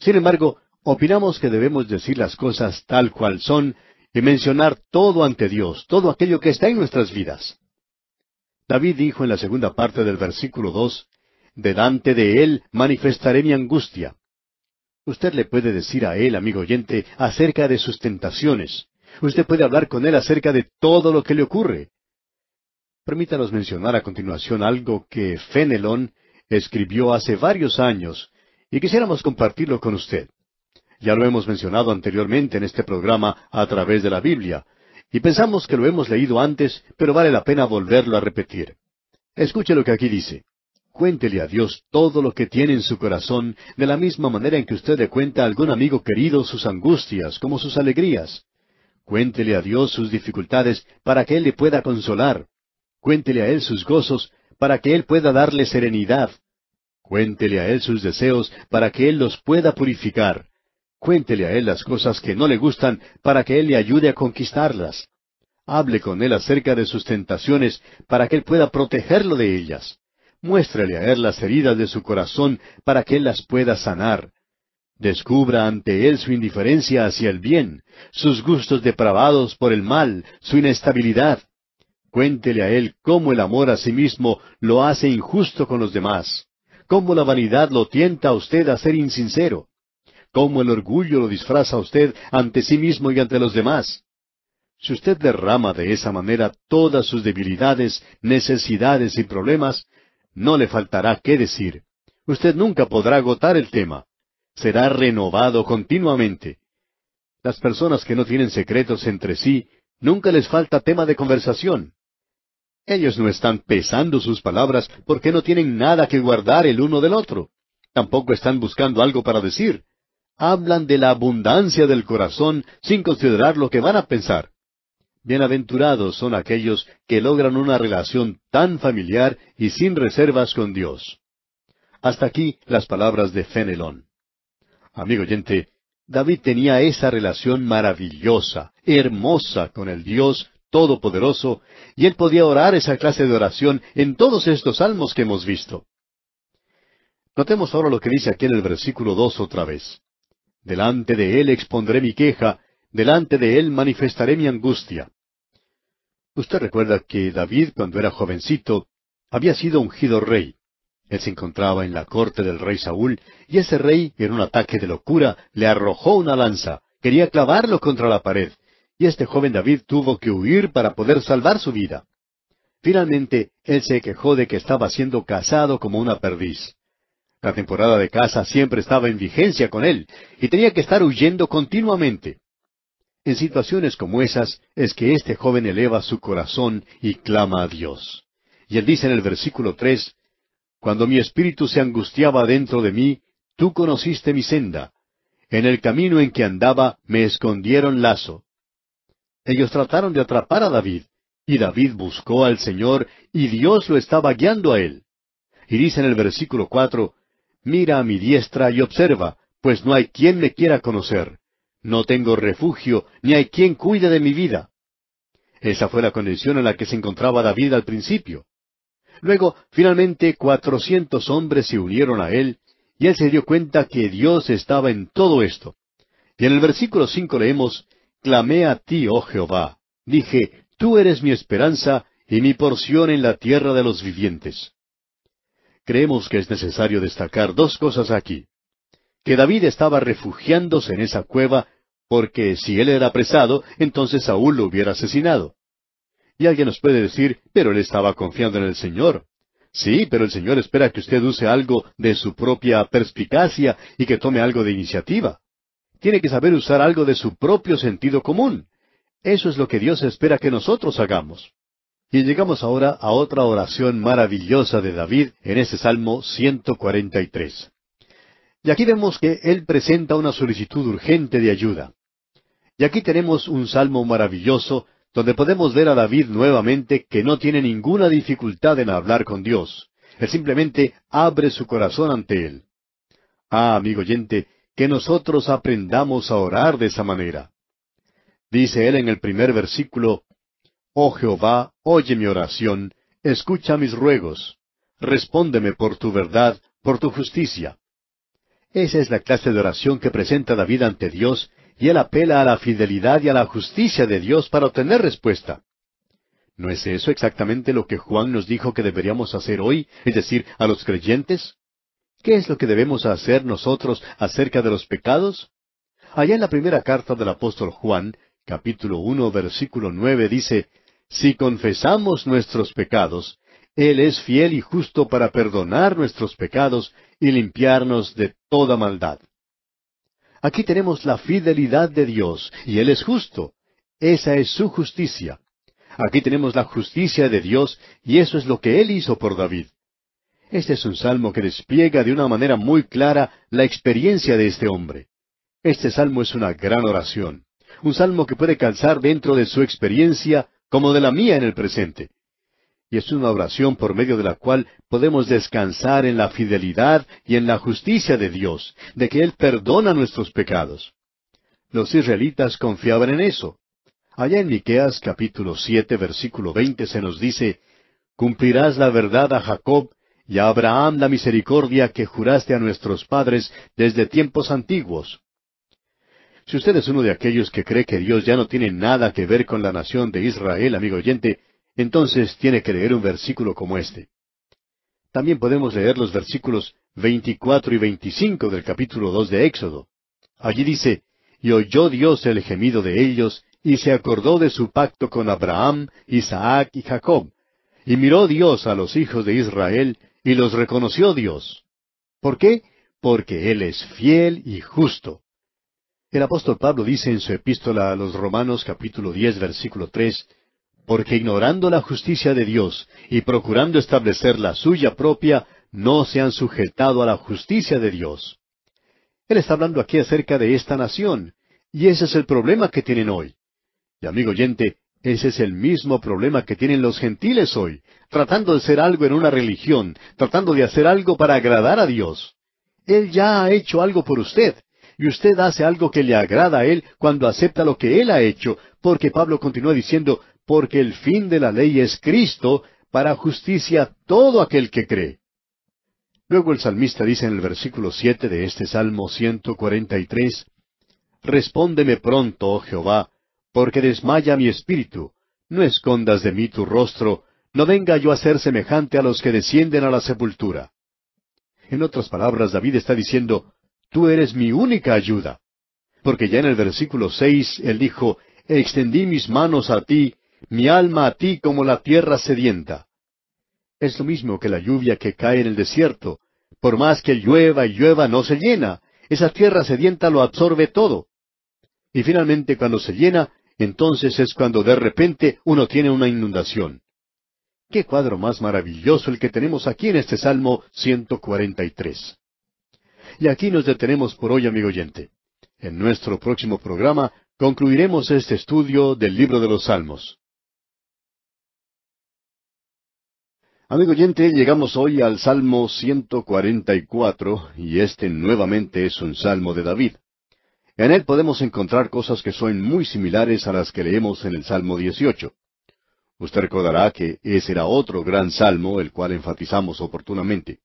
Sin embargo, opinamos que debemos decir las cosas tal cual son y mencionar todo ante Dios, todo aquello que está en nuestras vidas. David dijo en la segunda parte del versículo dos, Delante de él manifestaré mi angustia. Usted le puede decir a él, amigo oyente, acerca de sus tentaciones. Usted puede hablar con él acerca de todo lo que le ocurre. Permítanos mencionar a continuación algo que Fenelon escribió hace varios años y quisiéramos compartirlo con usted. Ya lo hemos mencionado anteriormente en este programa a través de la Biblia, y pensamos que lo hemos leído antes, pero vale la pena volverlo a repetir. Escuche lo que aquí dice. Cuéntele a Dios todo lo que tiene en su corazón, de la misma manera en que usted le cuenta a algún amigo querido sus angustias, como sus alegrías. Cuéntele a Dios sus dificultades para que Él le pueda consolar. Cuéntele a Él sus gozos para que Él pueda darle serenidad. Cuéntele a Él sus deseos para que Él los pueda purificar. Cuéntele a él las cosas que no le gustan para que él le ayude a conquistarlas. Hable con él acerca de sus tentaciones para que él pueda protegerlo de ellas. Muéstrele a él las heridas de su corazón para que él las pueda sanar. Descubra ante él su indiferencia hacia el bien, sus gustos depravados por el mal, su inestabilidad. Cuéntele a él cómo el amor a sí mismo lo hace injusto con los demás, cómo la vanidad lo tienta a usted a ser insincero cómo el orgullo lo disfraza a usted ante sí mismo y ante los demás. Si usted derrama de esa manera todas sus debilidades, necesidades y problemas, no le faltará qué decir. Usted nunca podrá agotar el tema. Será renovado continuamente. Las personas que no tienen secretos entre sí, nunca les falta tema de conversación. Ellos no están pesando sus palabras porque no tienen nada que guardar el uno del otro. Tampoco están buscando algo para decir hablan de la abundancia del corazón sin considerar lo que van a pensar. Bienaventurados son aquellos que logran una relación tan familiar y sin reservas con Dios. Hasta aquí las palabras de Fenelón. Amigo oyente, David tenía esa relación maravillosa, hermosa con el Dios Todopoderoso, y él podía orar esa clase de oración en todos estos salmos que hemos visto. Notemos ahora lo que dice aquí en el versículo dos otra vez. Delante de Él expondré mi queja, delante de Él manifestaré mi angustia. Usted recuerda que David, cuando era jovencito, había sido ungido rey. Él se encontraba en la corte del rey Saúl, y ese rey, en un ataque de locura, le arrojó una lanza, quería clavarlo contra la pared, y este joven David tuvo que huir para poder salvar su vida. Finalmente, él se quejó de que estaba siendo cazado como una perdiz. La temporada de caza siempre estaba en vigencia con él y tenía que estar huyendo continuamente. En situaciones como esas es que este joven eleva su corazón y clama a Dios. Y él dice en el versículo tres, Cuando mi espíritu se angustiaba dentro de mí, tú conociste mi senda. En el camino en que andaba me escondieron lazo. Ellos trataron de atrapar a David, y David buscó al Señor, y Dios lo estaba guiando a él. Y dice en el versículo cuatro, Mira a mi diestra y observa, pues no hay quien me quiera conocer. No tengo refugio, ni hay quien cuide de mi vida. Esa fue la condición en la que se encontraba David al principio. Luego, finalmente, cuatrocientos hombres se unieron a él, y él se dio cuenta que Dios estaba en todo esto. Y en el versículo cinco leemos, Clamé a ti, oh Jehová. Dije, Tú eres mi esperanza y mi porción en la tierra de los vivientes creemos que es necesario destacar dos cosas aquí. Que David estaba refugiándose en esa cueva porque si él era apresado, entonces Saúl lo hubiera asesinado. Y alguien nos puede decir, pero él estaba confiando en el Señor. Sí, pero el Señor espera que usted use algo de su propia perspicacia y que tome algo de iniciativa. Tiene que saber usar algo de su propio sentido común. Eso es lo que Dios espera que nosotros hagamos. Y llegamos ahora a otra oración maravillosa de David en ese Salmo 143. Y aquí vemos que él presenta una solicitud urgente de ayuda. Y aquí tenemos un salmo maravilloso donde podemos ver a David nuevamente que no tiene ninguna dificultad en hablar con Dios. Él simplemente abre su corazón ante Él. Ah, amigo oyente, que nosotros aprendamos a orar de esa manera. Dice él en el primer versículo, Oh Jehová, oye mi oración, escucha mis ruegos, respóndeme por tu verdad, por tu justicia. Esa es la clase de oración que presenta David ante Dios, y él apela a la fidelidad y a la justicia de Dios para obtener respuesta. ¿No es eso exactamente lo que Juan nos dijo que deberíamos hacer hoy, es decir, a los creyentes? ¿Qué es lo que debemos hacer nosotros acerca de los pecados? Allá en la primera carta del apóstol Juan, capítulo uno, versículo nueve, dice si confesamos nuestros pecados, Él es fiel y justo para perdonar nuestros pecados y limpiarnos de toda maldad. Aquí tenemos la fidelidad de Dios, y Él es justo. Esa es su justicia. Aquí tenemos la justicia de Dios, y eso es lo que Él hizo por David. Este es un salmo que despliega de una manera muy clara la experiencia de este hombre. Este salmo es una gran oración, un salmo que puede calzar dentro de su experiencia como de la mía en el presente. Y es una oración por medio de la cual podemos descansar en la fidelidad y en la justicia de Dios, de que Él perdona nuestros pecados. Los israelitas confiaban en eso. Allá en Miqueas capítulo siete versículo veinte se nos dice Cumplirás la verdad a Jacob y a Abraham la misericordia que juraste a nuestros padres desde tiempos antiguos. Si usted es uno de aquellos que cree que Dios ya no tiene nada que ver con la nación de Israel, amigo oyente, entonces tiene que leer un versículo como este. También podemos leer los versículos 24 y 25 del capítulo 2 de Éxodo. Allí dice, Y oyó Dios el gemido de ellos, y se acordó de su pacto con Abraham, Isaac y Jacob. Y miró Dios a los hijos de Israel, y los reconoció Dios. ¿Por qué? Porque Él es fiel y justo. El apóstol Pablo dice en su epístola a los Romanos capítulo 10 versículo 3, Porque ignorando la justicia de Dios y procurando establecer la suya propia, no se han sujetado a la justicia de Dios. Él está hablando aquí acerca de esta nación, y ese es el problema que tienen hoy. Y amigo oyente, ese es el mismo problema que tienen los gentiles hoy, tratando de ser algo en una religión, tratando de hacer algo para agradar a Dios. Él ya ha hecho algo por usted y usted hace algo que le agrada a Él cuando acepta lo que Él ha hecho, porque Pablo continúa diciendo, porque el fin de la ley es Cristo, para justicia todo aquel que cree. Luego el salmista dice en el versículo siete de este Salmo 143, Respóndeme pronto, oh Jehová, porque desmaya mi espíritu, no escondas de mí tu rostro, no venga yo a ser semejante a los que descienden a la sepultura. En otras palabras, David está diciendo, tú eres mi única ayuda. Porque ya en el versículo seis él dijo, extendí mis manos a ti, mi alma a ti como la tierra sedienta. Es lo mismo que la lluvia que cae en el desierto. Por más que llueva y llueva, no se llena. Esa tierra sedienta lo absorbe todo. Y finalmente cuando se llena, entonces es cuando de repente uno tiene una inundación. Qué cuadro más maravilloso el que tenemos aquí en este Salmo 143. Y aquí nos detenemos por hoy, amigo oyente. En nuestro próximo programa concluiremos este estudio del libro de los Salmos. Amigo oyente, llegamos hoy al Salmo 144 y este nuevamente es un Salmo de David. En él podemos encontrar cosas que son muy similares a las que leemos en el Salmo 18. Usted recordará que ese era otro gran salmo, el cual enfatizamos oportunamente.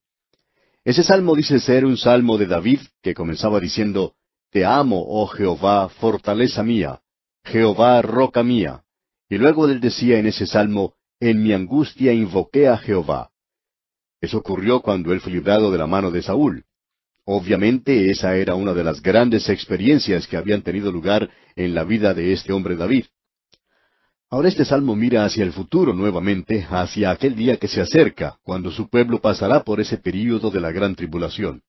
Ese salmo dice ser un salmo de David que comenzaba diciendo, Te amo, oh Jehová, fortaleza mía, Jehová, roca mía. Y luego él decía en ese salmo, En mi angustia invoqué a Jehová. Eso ocurrió cuando él fue librado de la mano de Saúl. Obviamente esa era una de las grandes experiencias que habían tenido lugar en la vida de este hombre David. Ahora este salmo mira hacia el futuro nuevamente, hacia aquel día que se acerca, cuando su pueblo pasará por ese período de la gran tribulación.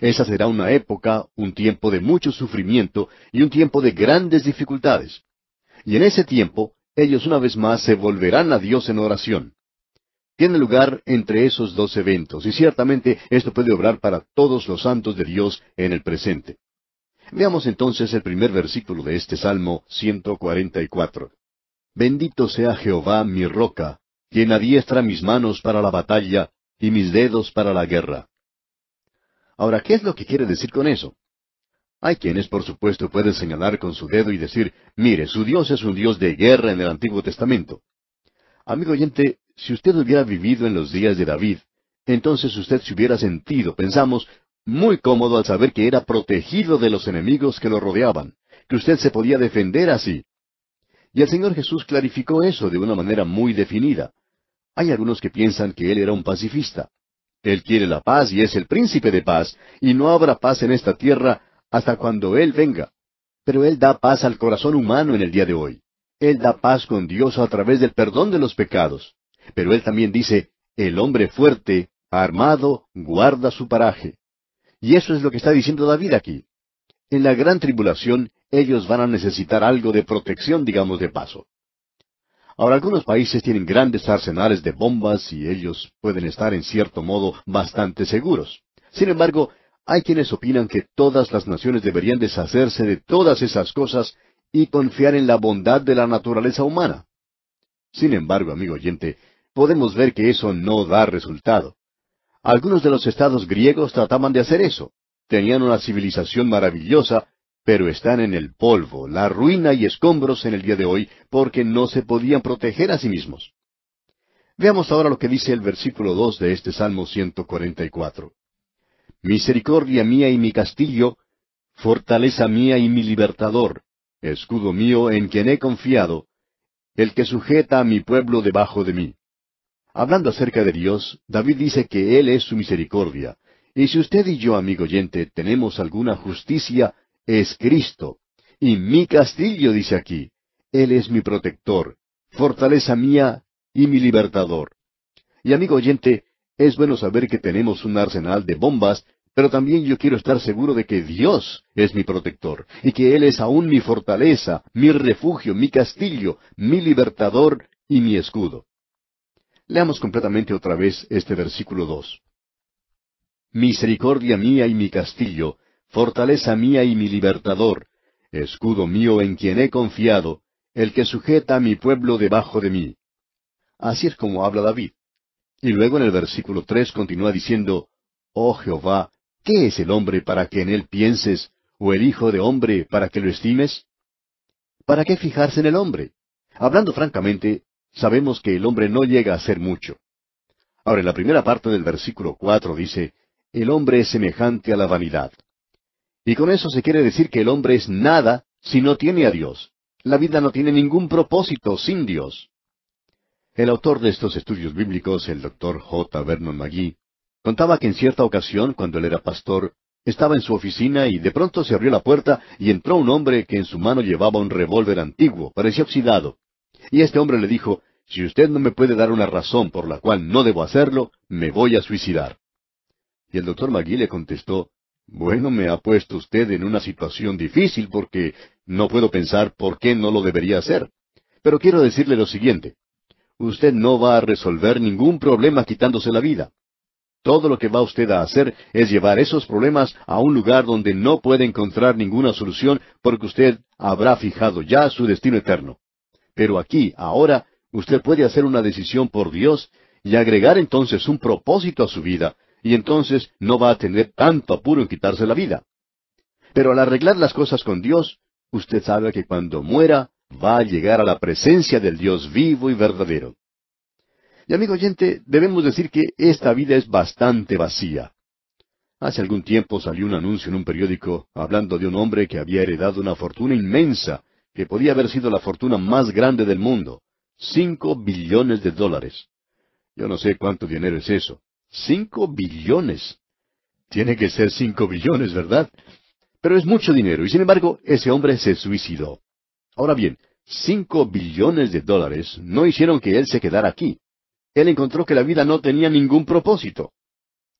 Esa será una época, un tiempo de mucho sufrimiento y un tiempo de grandes dificultades. Y en ese tiempo, ellos una vez más se volverán a Dios en oración. Tiene lugar entre esos dos eventos, y ciertamente esto puede obrar para todos los santos de Dios en el presente. Veamos entonces el primer versículo de este Salmo 144. Bendito sea Jehová mi roca, quien adiestra mis manos para la batalla y mis dedos para la guerra. Ahora, ¿qué es lo que quiere decir con eso? Hay quienes, por supuesto, pueden señalar con su dedo y decir, mire, su Dios es un Dios de guerra en el Antiguo Testamento. Amigo oyente, si usted hubiera vivido en los días de David, entonces usted se hubiera sentido, pensamos, muy cómodo al saber que era protegido de los enemigos que lo rodeaban, que usted se podía defender así, y el Señor Jesús clarificó eso de una manera muy definida. Hay algunos que piensan que Él era un pacifista. Él quiere la paz y es el príncipe de paz, y no habrá paz en esta tierra hasta cuando Él venga. Pero Él da paz al corazón humano en el día de hoy. Él da paz con Dios a través del perdón de los pecados. Pero Él también dice, el hombre fuerte, armado, guarda su paraje. Y eso es lo que está diciendo David aquí. En la gran tribulación, ellos van a necesitar algo de protección, digamos de paso. Ahora, algunos países tienen grandes arsenales de bombas y ellos pueden estar en cierto modo bastante seguros. Sin embargo, hay quienes opinan que todas las naciones deberían deshacerse de todas esas cosas y confiar en la bondad de la naturaleza humana. Sin embargo, amigo oyente, podemos ver que eso no da resultado. Algunos de los estados griegos trataban de hacer eso. Tenían una civilización maravillosa pero están en el polvo, la ruina y escombros en el día de hoy, porque no se podían proteger a sí mismos. Veamos ahora lo que dice el versículo 2 de este Salmo 144. Misericordia mía y mi castillo, fortaleza mía y mi libertador, escudo mío en quien he confiado, el que sujeta a mi pueblo debajo de mí. Hablando acerca de Dios, David dice que Él es su misericordia, y si usted y yo, amigo oyente, tenemos alguna justicia, es Cristo. Y mi castillo dice aquí, Él es mi protector, fortaleza mía y mi libertador. Y amigo oyente, es bueno saber que tenemos un arsenal de bombas, pero también yo quiero estar seguro de que Dios es mi protector y que Él es aún mi fortaleza, mi refugio, mi castillo, mi libertador y mi escudo. Leamos completamente otra vez este versículo dos. Misericordia mía y mi castillo, fortaleza mía y mi libertador, escudo mío en quien he confiado, el que sujeta a mi pueblo debajo de mí. Así es como habla David. Y luego en el versículo tres continúa diciendo, Oh Jehová, ¿qué es el hombre para que en él pienses, o el hijo de hombre para que lo estimes? ¿Para qué fijarse en el hombre? Hablando francamente, sabemos que el hombre no llega a ser mucho. Ahora, en la primera parte del versículo cuatro dice, El hombre es semejante a la vanidad. Y con eso se quiere decir que el hombre es nada si no tiene a Dios. La vida no tiene ningún propósito sin Dios. El autor de estos estudios bíblicos, el doctor J. Vernon McGee, contaba que en cierta ocasión, cuando él era pastor, estaba en su oficina y de pronto se abrió la puerta y entró un hombre que en su mano llevaba un revólver antiguo, parecía oxidado. Y este hombre le dijo, si usted no me puede dar una razón por la cual no debo hacerlo, me voy a suicidar. Y el doctor Magui le contestó, bueno, me ha puesto usted en una situación difícil porque no puedo pensar por qué no lo debería hacer. Pero quiero decirle lo siguiente. Usted no va a resolver ningún problema quitándose la vida. Todo lo que va usted a hacer es llevar esos problemas a un lugar donde no puede encontrar ninguna solución porque usted habrá fijado ya su destino eterno. Pero aquí, ahora, usted puede hacer una decisión por Dios y agregar entonces un propósito a su vida y entonces no va a tener tanto apuro en quitarse la vida. Pero al arreglar las cosas con Dios, usted sabe que cuando muera va a llegar a la presencia del Dios vivo y verdadero. Y amigo oyente, debemos decir que esta vida es bastante vacía. Hace algún tiempo salió un anuncio en un periódico hablando de un hombre que había heredado una fortuna inmensa, que podía haber sido la fortuna más grande del mundo, cinco billones de dólares. Yo no sé cuánto dinero es eso, Cinco billones. Tiene que ser cinco billones, ¿verdad? Pero es mucho dinero, y sin embargo, ese hombre se suicidó. Ahora bien, cinco billones de dólares no hicieron que él se quedara aquí. Él encontró que la vida no tenía ningún propósito.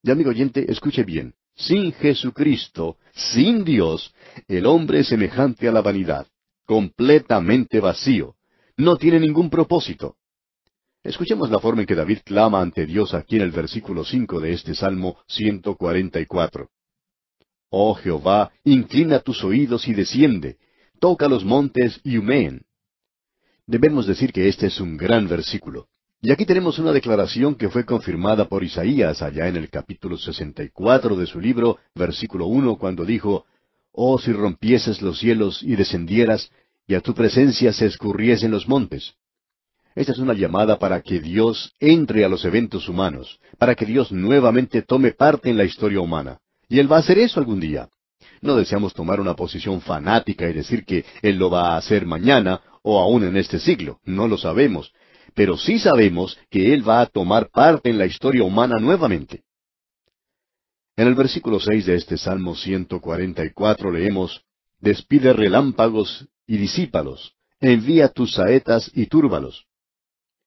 Y amigo oyente, escuche bien. Sin Jesucristo, sin Dios, el hombre es semejante a la vanidad, completamente vacío. No tiene ningún propósito. Escuchemos la forma en que David clama ante Dios aquí en el versículo cinco de este Salmo 144. Oh Jehová, inclina tus oídos y desciende, toca los montes y humeen. Debemos decir que este es un gran versículo. Y aquí tenemos una declaración que fue confirmada por Isaías allá en el capítulo 64 de su libro, versículo 1, cuando dijo, Oh si rompieses los cielos y descendieras, y a tu presencia se escurriesen los montes. Esta es una llamada para que Dios entre a los eventos humanos, para que Dios nuevamente tome parte en la historia humana. Y Él va a hacer eso algún día. No deseamos tomar una posición fanática y decir que Él lo va a hacer mañana o aún en este siglo. No lo sabemos. Pero sí sabemos que Él va a tomar parte en la historia humana nuevamente. En el versículo seis de este Salmo 144 leemos, Despide relámpagos y disípalos, envía tus saetas y túrbalos.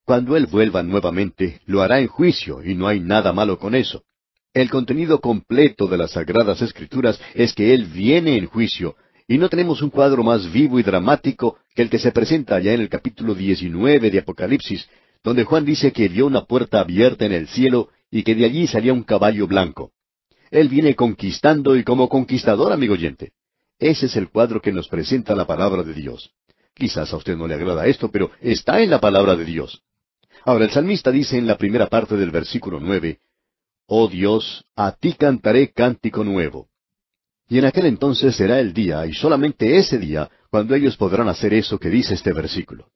Cuando Él vuelva nuevamente, lo hará en juicio, y no hay nada malo con eso. El contenido completo de las Sagradas Escrituras es que Él viene en juicio, y no tenemos un cuadro más vivo y dramático que el que se presenta allá en el capítulo 19 de Apocalipsis, donde Juan dice que vio una puerta abierta en el cielo y que de allí salía un caballo blanco. Él viene conquistando y como conquistador, amigo oyente. Ese es el cuadro que nos presenta la palabra de Dios. Quizás a usted no le agrada esto, pero está en la palabra de Dios. Ahora el salmista dice en la primera parte del versículo nueve, Oh Dios, a ti cantaré cántico nuevo. Y en aquel entonces será el día, y solamente ese día, cuando ellos podrán hacer eso que dice este versículo.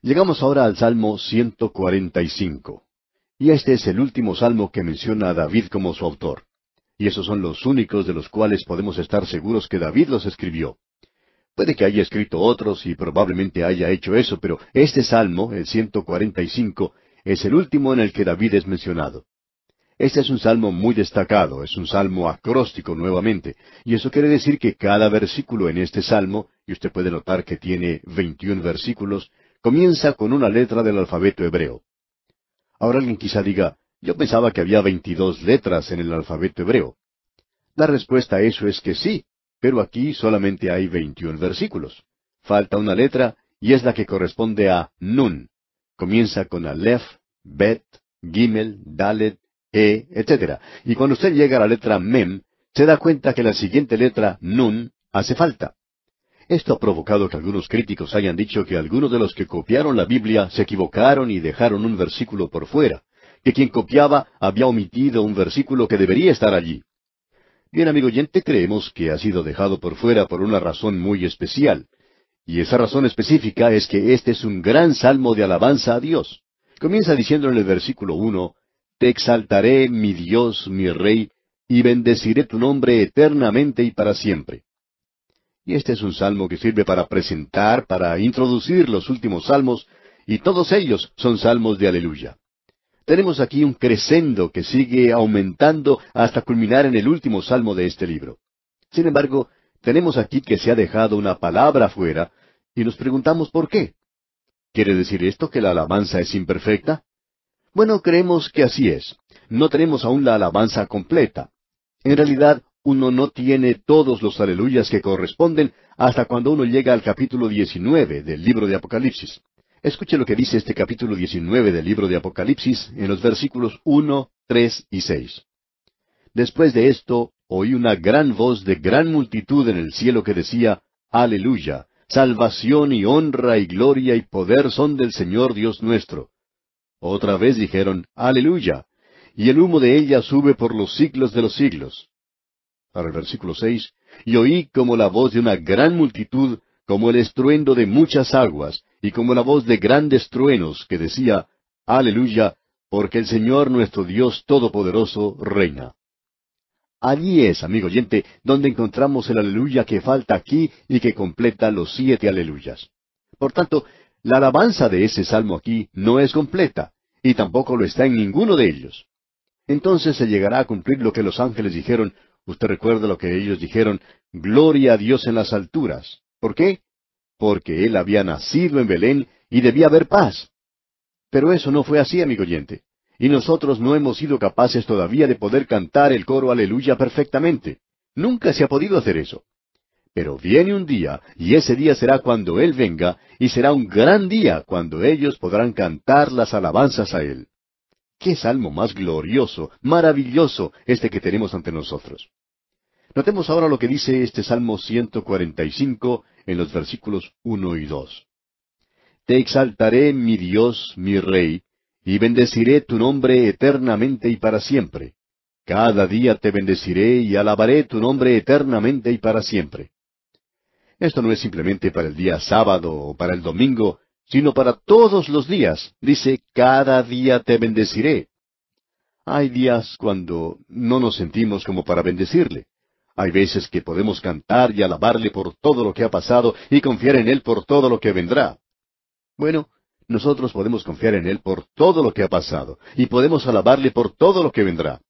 Llegamos ahora al Salmo 145. Y este es el último salmo que menciona a David como su autor. Y esos son los únicos de los cuales podemos estar seguros que David los escribió. Puede que haya escrito otros y probablemente haya hecho eso, pero este salmo, el 145, es el último en el que David es mencionado. Este es un salmo muy destacado, es un salmo acróstico nuevamente, y eso quiere decir que cada versículo en este salmo, y usted puede notar que tiene 21 versículos, comienza con una letra del alfabeto hebreo. Ahora alguien quizá diga, yo pensaba que había 22 letras en el alfabeto hebreo. La respuesta a eso es que sí, pero aquí solamente hay 21 versículos. Falta una letra y es la que corresponde a Nun. Comienza con Aleph, Bet, Gimel, Dalet, E, etc. Y cuando usted llega a la letra Mem, se da cuenta que la siguiente letra, Nun, hace falta. Esto ha provocado que algunos críticos hayan dicho que algunos de los que copiaron la Biblia se equivocaron y dejaron un versículo por fuera, que quien copiaba había omitido un versículo que debería estar allí. Bien, amigo oyente, creemos que ha sido dejado por fuera por una razón muy especial. Y esa razón específica es que este es un gran salmo de alabanza a Dios. Comienza diciendo en el versículo uno, Te exaltaré, mi Dios, mi Rey, y bendeciré tu nombre eternamente y para siempre. Y este es un salmo que sirve para presentar, para introducir los últimos salmos, y todos ellos son salmos de aleluya. Tenemos aquí un crescendo que sigue aumentando hasta culminar en el último salmo de este libro. Sin embargo, tenemos aquí que se ha dejado una palabra fuera y nos preguntamos por qué. ¿Quiere decir esto que la alabanza es imperfecta? Bueno, creemos que así es. No tenemos aún la alabanza completa. En realidad, uno no tiene todos los aleluyas que corresponden hasta cuando uno llega al capítulo 19 del libro de Apocalipsis. Escuche lo que dice este capítulo 19 del libro de Apocalipsis en los versículos 1, 3 y 6. Después de esto, oí una gran voz de gran multitud en el cielo que decía, Aleluya, salvación y honra y gloria y poder son del Señor Dios nuestro. Otra vez dijeron, Aleluya, y el humo de ella sube por los siglos de los siglos. Para el versículo seis, y oí como la voz de una gran multitud, como el estruendo de muchas aguas, y como la voz de grandes truenos que decía, Aleluya, porque el Señor nuestro Dios Todopoderoso reina. Allí es, amigo oyente, donde encontramos el aleluya que falta aquí y que completa los siete aleluyas. Por tanto, la alabanza de ese salmo aquí no es completa, y tampoco lo está en ninguno de ellos. Entonces se llegará a cumplir lo que los ángeles dijeron, usted recuerda lo que ellos dijeron, Gloria a Dios en las alturas. ¿Por qué? porque él había nacido en Belén y debía haber paz. Pero eso no fue así, amigo oyente. Y nosotros no hemos sido capaces todavía de poder cantar el coro aleluya perfectamente. Nunca se ha podido hacer eso. Pero viene un día, y ese día será cuando Él venga, y será un gran día cuando ellos podrán cantar las alabanzas a Él. Qué salmo más glorioso, maravilloso, este que tenemos ante nosotros. Notemos ahora lo que dice este Salmo 145 en los versículos uno y dos. Te exaltaré, mi Dios, mi Rey, y bendeciré tu nombre eternamente y para siempre. Cada día te bendeciré y alabaré tu nombre eternamente y para siempre. Esto no es simplemente para el día sábado o para el domingo, sino para todos los días. Dice, cada día te bendeciré. Hay días cuando no nos sentimos como para bendecirle. Hay veces que podemos cantar y alabarle por todo lo que ha pasado y confiar en Él por todo lo que vendrá. Bueno, nosotros podemos confiar en Él por todo lo que ha pasado y podemos alabarle por todo lo que vendrá.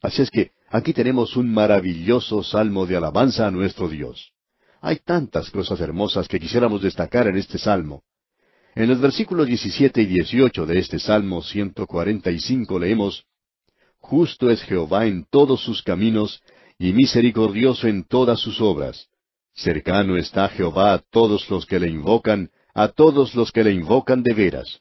Así es que aquí tenemos un maravilloso salmo de alabanza a nuestro Dios. Hay tantas cosas hermosas que quisiéramos destacar en este salmo. En los versículos 17 y 18 de este Salmo 145 leemos, Justo es Jehová en todos sus caminos y misericordioso en todas sus obras. Cercano está Jehová a todos los que le invocan, a todos los que le invocan de veras.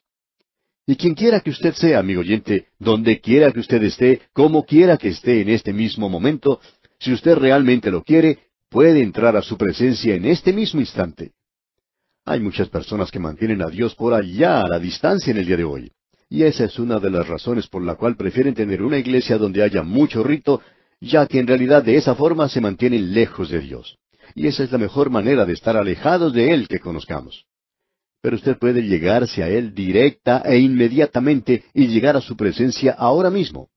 Y quien quiera que usted sea, amigo oyente, donde quiera que usted esté, como quiera que esté en este mismo momento, si usted realmente lo quiere, puede entrar a su presencia en este mismo instante. Hay muchas personas que mantienen a Dios por allá a la distancia en el día de hoy. Y esa es una de las razones por la cual prefieren tener una iglesia donde haya mucho rito ya que en realidad de esa forma se mantienen lejos de Dios. Y esa es la mejor manera de estar alejados de Él que conozcamos. Pero usted puede llegarse a Él directa e inmediatamente y llegar a su presencia ahora mismo.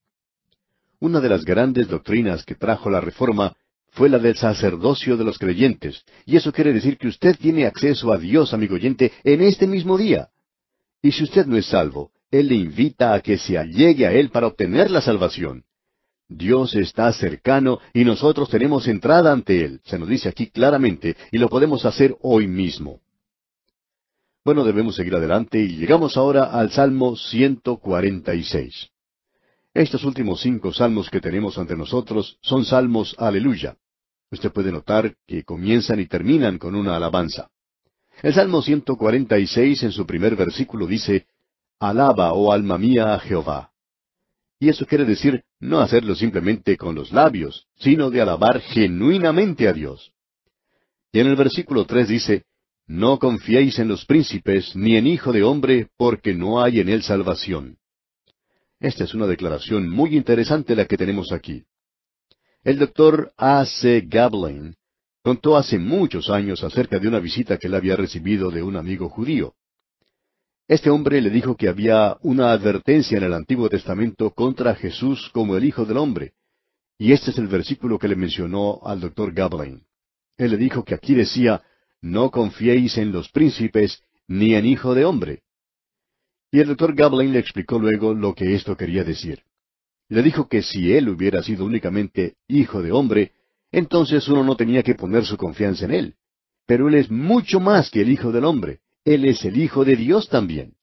Una de las grandes doctrinas que trajo la Reforma fue la del sacerdocio de los creyentes, y eso quiere decir que usted tiene acceso a Dios, amigo oyente, en este mismo día. Y si usted no es salvo, Él le invita a que se allegue a Él para obtener la salvación. Dios está cercano y nosotros tenemos entrada ante Él. Se nos dice aquí claramente y lo podemos hacer hoy mismo. Bueno, debemos seguir adelante y llegamos ahora al Salmo 146. Estos últimos cinco salmos que tenemos ante nosotros son salmos aleluya. Usted puede notar que comienzan y terminan con una alabanza. El Salmo 146 en su primer versículo dice, Alaba, oh alma mía, a Jehová. Y eso quiere decir, no hacerlo simplemente con los labios, sino de alabar genuinamente a Dios. Y en el versículo tres dice, No confiéis en los príncipes ni en hijo de hombre, porque no hay en él salvación. Esta es una declaración muy interesante la que tenemos aquí. El doctor A. C. Gablin contó hace muchos años acerca de una visita que él había recibido de un amigo judío. Este hombre le dijo que había una advertencia en el Antiguo Testamento contra Jesús como el Hijo del Hombre. Y este es el versículo que le mencionó al doctor Gablain. Él le dijo que aquí decía, no confiéis en los príncipes ni en Hijo de Hombre. Y el doctor Gablain le explicó luego lo que esto quería decir. Le dijo que si él hubiera sido únicamente Hijo de Hombre, entonces uno no tenía que poner su confianza en él. Pero él es mucho más que el Hijo del Hombre él es el Hijo de Dios también.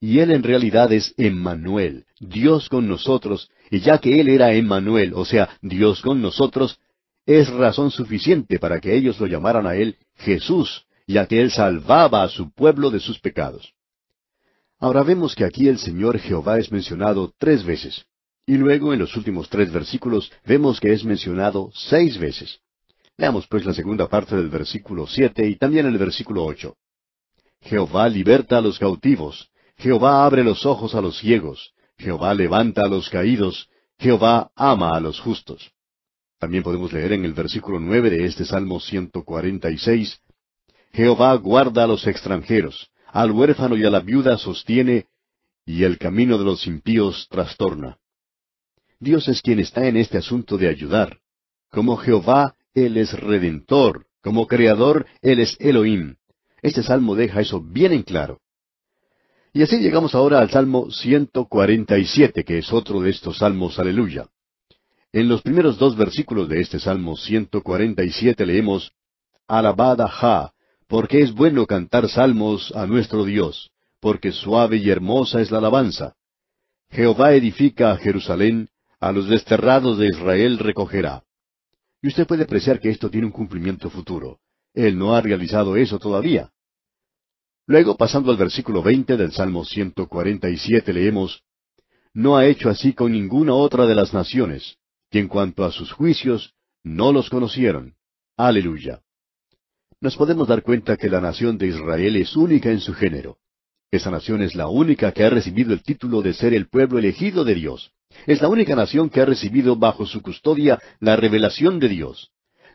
Y Él en realidad es Emmanuel, Dios con nosotros, y ya que Él era Emmanuel, o sea, Dios con nosotros, es razón suficiente para que ellos lo llamaran a Él Jesús, ya que Él salvaba a su pueblo de sus pecados. Ahora vemos que aquí el Señor Jehová es mencionado tres veces, y luego en los últimos tres versículos vemos que es mencionado seis veces. Veamos pues la segunda parte del versículo siete y también el versículo ocho. Jehová liberta a los cautivos, Jehová abre los ojos a los ciegos, Jehová levanta a los caídos, Jehová ama a los justos. También podemos leer en el versículo nueve de este Salmo 146, Jehová guarda a los extranjeros, al huérfano y a la viuda sostiene, y el camino de los impíos trastorna. Dios es quien está en este asunto de ayudar. Como Jehová, Él es redentor, como creador, Él es Elohim, este salmo deja eso bien en claro. Y así llegamos ahora al Salmo 147, que es otro de estos salmos, aleluya. En los primeros dos versículos de este Salmo 147 leemos, Alabada Ja, porque es bueno cantar salmos a nuestro Dios, porque suave y hermosa es la alabanza. Jehová edifica a Jerusalén, a los desterrados de Israel recogerá. Y usted puede apreciar que esto tiene un cumplimiento futuro. Él no ha realizado eso todavía. Luego, pasando al versículo 20 del Salmo 147, leemos, No ha hecho así con ninguna otra de las naciones, que en cuanto a sus juicios, no los conocieron. Aleluya. Nos podemos dar cuenta que la nación de Israel es única en su género. Esa nación es la única que ha recibido el título de ser el pueblo elegido de Dios. Es la única nación que ha recibido bajo su custodia la revelación de Dios.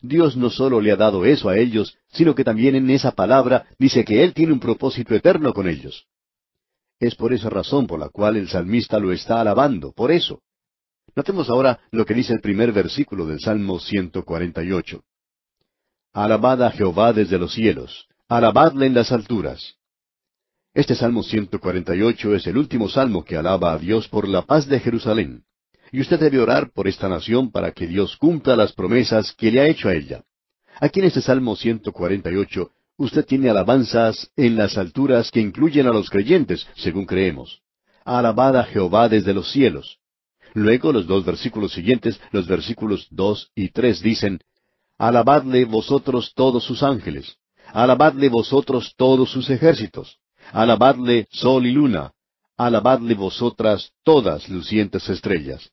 Dios no solo le ha dado eso a ellos, sino que también en esa palabra dice que Él tiene un propósito eterno con ellos. Es por esa razón por la cual el salmista lo está alabando, por eso. Notemos ahora lo que dice el primer versículo del Salmo 148. Alabad a Jehová desde los cielos, alabadle en las alturas. Este Salmo 148 es el último salmo que alaba a Dios por la paz de Jerusalén. Y usted debe orar por esta nación para que Dios cumpla las promesas que le ha hecho a ella. Aquí en este Salmo 148, usted tiene alabanzas en las alturas que incluyen a los creyentes, según creemos. Alabad Jehová desde los cielos. Luego los dos versículos siguientes, los versículos dos y tres, dicen, Alabadle vosotros todos sus ángeles, alabadle vosotros todos sus ejércitos, alabadle sol y luna, alabadle vosotras todas lucientes estrellas.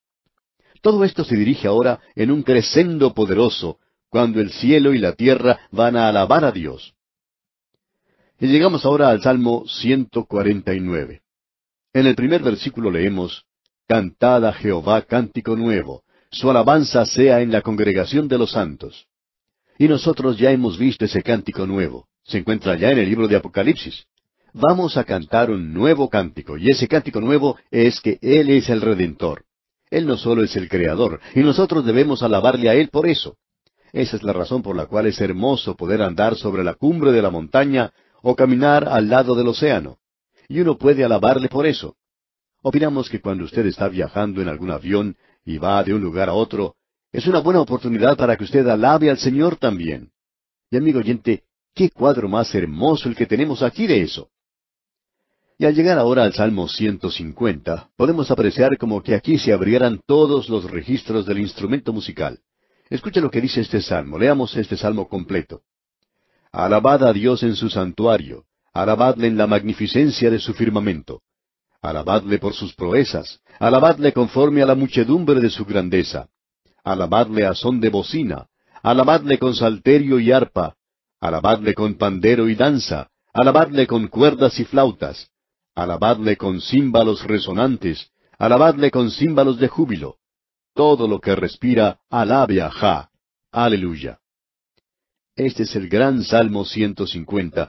Todo esto se dirige ahora en un crescendo poderoso, cuando el cielo y la tierra van a alabar a Dios. Y llegamos ahora al Salmo 149. En el primer versículo leemos, Cantad a Jehová cántico nuevo, su alabanza sea en la congregación de los santos. Y nosotros ya hemos visto ese cántico nuevo, se encuentra ya en el libro de Apocalipsis. Vamos a cantar un nuevo cántico, y ese cántico nuevo es que Él es el Redentor. Él no solo es el Creador, y nosotros debemos alabarle a Él por eso. Esa es la razón por la cual es hermoso poder andar sobre la cumbre de la montaña o caminar al lado del océano. Y uno puede alabarle por eso. Opinamos que cuando usted está viajando en algún avión y va de un lugar a otro, es una buena oportunidad para que usted alabe al Señor también. Y amigo oyente, qué cuadro más hermoso el que tenemos aquí de eso. Y al llegar ahora al Salmo 150, podemos apreciar como que aquí se abrieran todos los registros del instrumento musical. Escucha lo que dice este salmo, leamos este salmo completo. Alabad a Dios en su santuario, alabadle en la magnificencia de su firmamento. Alabadle por sus proezas, alabadle conforme a la muchedumbre de su grandeza. Alabadle a son de bocina, alabadle con salterio y arpa, alabadle con pandero y danza, alabadle con cuerdas y flautas, Alabadle con címbalos resonantes, alabadle con címbalos de júbilo. Todo lo que respira, alabe a Ja. Aleluya. Este es el gran Salmo 150,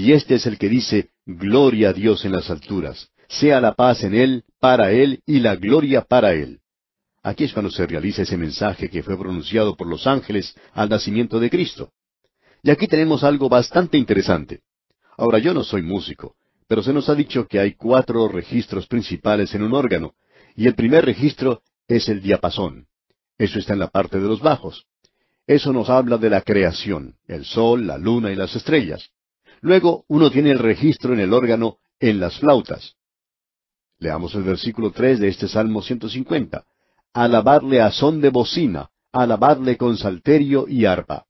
y este es el que dice, Gloria a Dios en las alturas, sea la paz en Él, para Él y la gloria para Él. Aquí es cuando se realiza ese mensaje que fue pronunciado por los ángeles al nacimiento de Cristo. Y aquí tenemos algo bastante interesante. Ahora, yo no soy músico, pero se nos ha dicho que hay cuatro registros principales en un órgano, y el primer registro es el diapasón. Eso está en la parte de los bajos. Eso nos habla de la creación, el sol, la luna y las estrellas. Luego uno tiene el registro en el órgano en las flautas. Leamos el versículo tres de este Salmo 150. Alabarle a son de bocina, alabarle con salterio y arpa.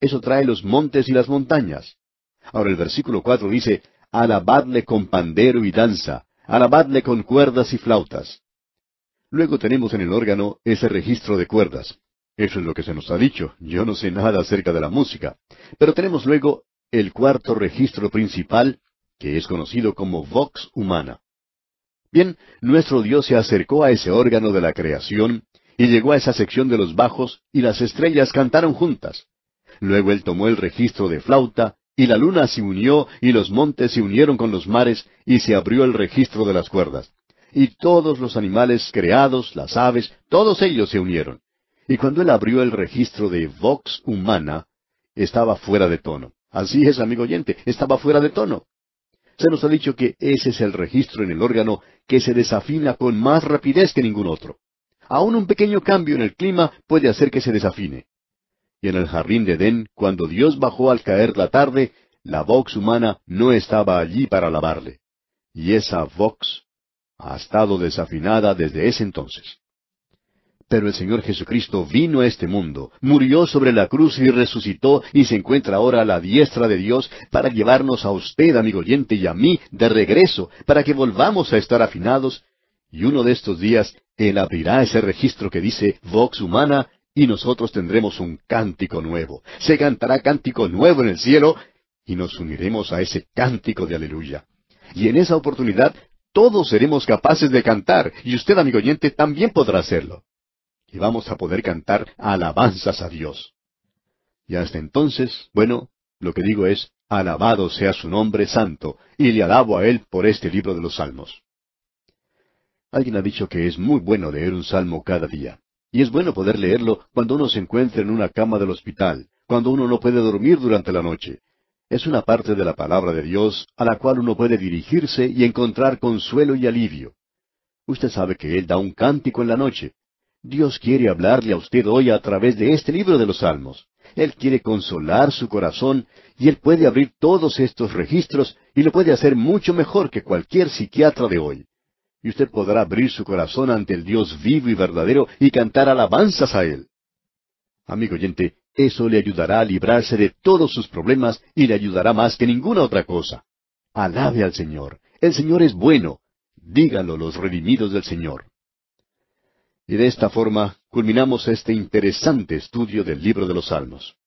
Eso trae los montes y las montañas. Ahora el versículo cuatro dice, alabadle con pandero y danza, alabadle con cuerdas y flautas. Luego tenemos en el órgano ese registro de cuerdas. Eso es lo que se nos ha dicho. Yo no sé nada acerca de la música. Pero tenemos luego el cuarto registro principal, que es conocido como vox humana. Bien, nuestro Dios se acercó a ese órgano de la creación y llegó a esa sección de los bajos y las estrellas cantaron juntas. Luego él tomó el registro de flauta y la luna se unió, y los montes se unieron con los mares, y se abrió el registro de las cuerdas. Y todos los animales creados, las aves, todos ellos se unieron. Y cuando él abrió el registro de vox humana, estaba fuera de tono. Así es, amigo oyente, estaba fuera de tono. Se nos ha dicho que ese es el registro en el órgano que se desafina con más rapidez que ningún otro. Aún un pequeño cambio en el clima puede hacer que se desafine y en el jardín de Edén, cuando Dios bajó al caer la tarde, la vox humana no estaba allí para lavarle. Y esa vox ha estado desafinada desde ese entonces. Pero el Señor Jesucristo vino a este mundo, murió sobre la cruz y resucitó y se encuentra ahora a la diestra de Dios para llevarnos a usted, amigo oyente, y a mí de regreso, para que volvamos a estar afinados. Y uno de estos días Él abrirá ese registro que dice Vox Humana y nosotros tendremos un cántico nuevo. Se cantará cántico nuevo en el cielo y nos uniremos a ese cántico de aleluya. Y en esa oportunidad todos seremos capaces de cantar y usted, amigo oyente, también podrá hacerlo. Y vamos a poder cantar alabanzas a Dios. Y hasta entonces, bueno, lo que digo es, alabado sea su nombre santo, y le alabo a él por este libro de los salmos. Alguien ha dicho que es muy bueno leer un salmo cada día. Y es bueno poder leerlo cuando uno se encuentra en una cama del hospital, cuando uno no puede dormir durante la noche. Es una parte de la palabra de Dios a la cual uno puede dirigirse y encontrar consuelo y alivio. Usted sabe que Él da un cántico en la noche. Dios quiere hablarle a usted hoy a través de este libro de los Salmos. Él quiere consolar su corazón y Él puede abrir todos estos registros y lo puede hacer mucho mejor que cualquier psiquiatra de hoy y usted podrá abrir su corazón ante el Dios vivo y verdadero y cantar alabanzas a Él. Amigo oyente, eso le ayudará a librarse de todos sus problemas y le ayudará más que ninguna otra cosa. Alabe al Señor. El Señor es bueno. Dígalo los redimidos del Señor. Y de esta forma culminamos este interesante estudio del libro de los Salmos.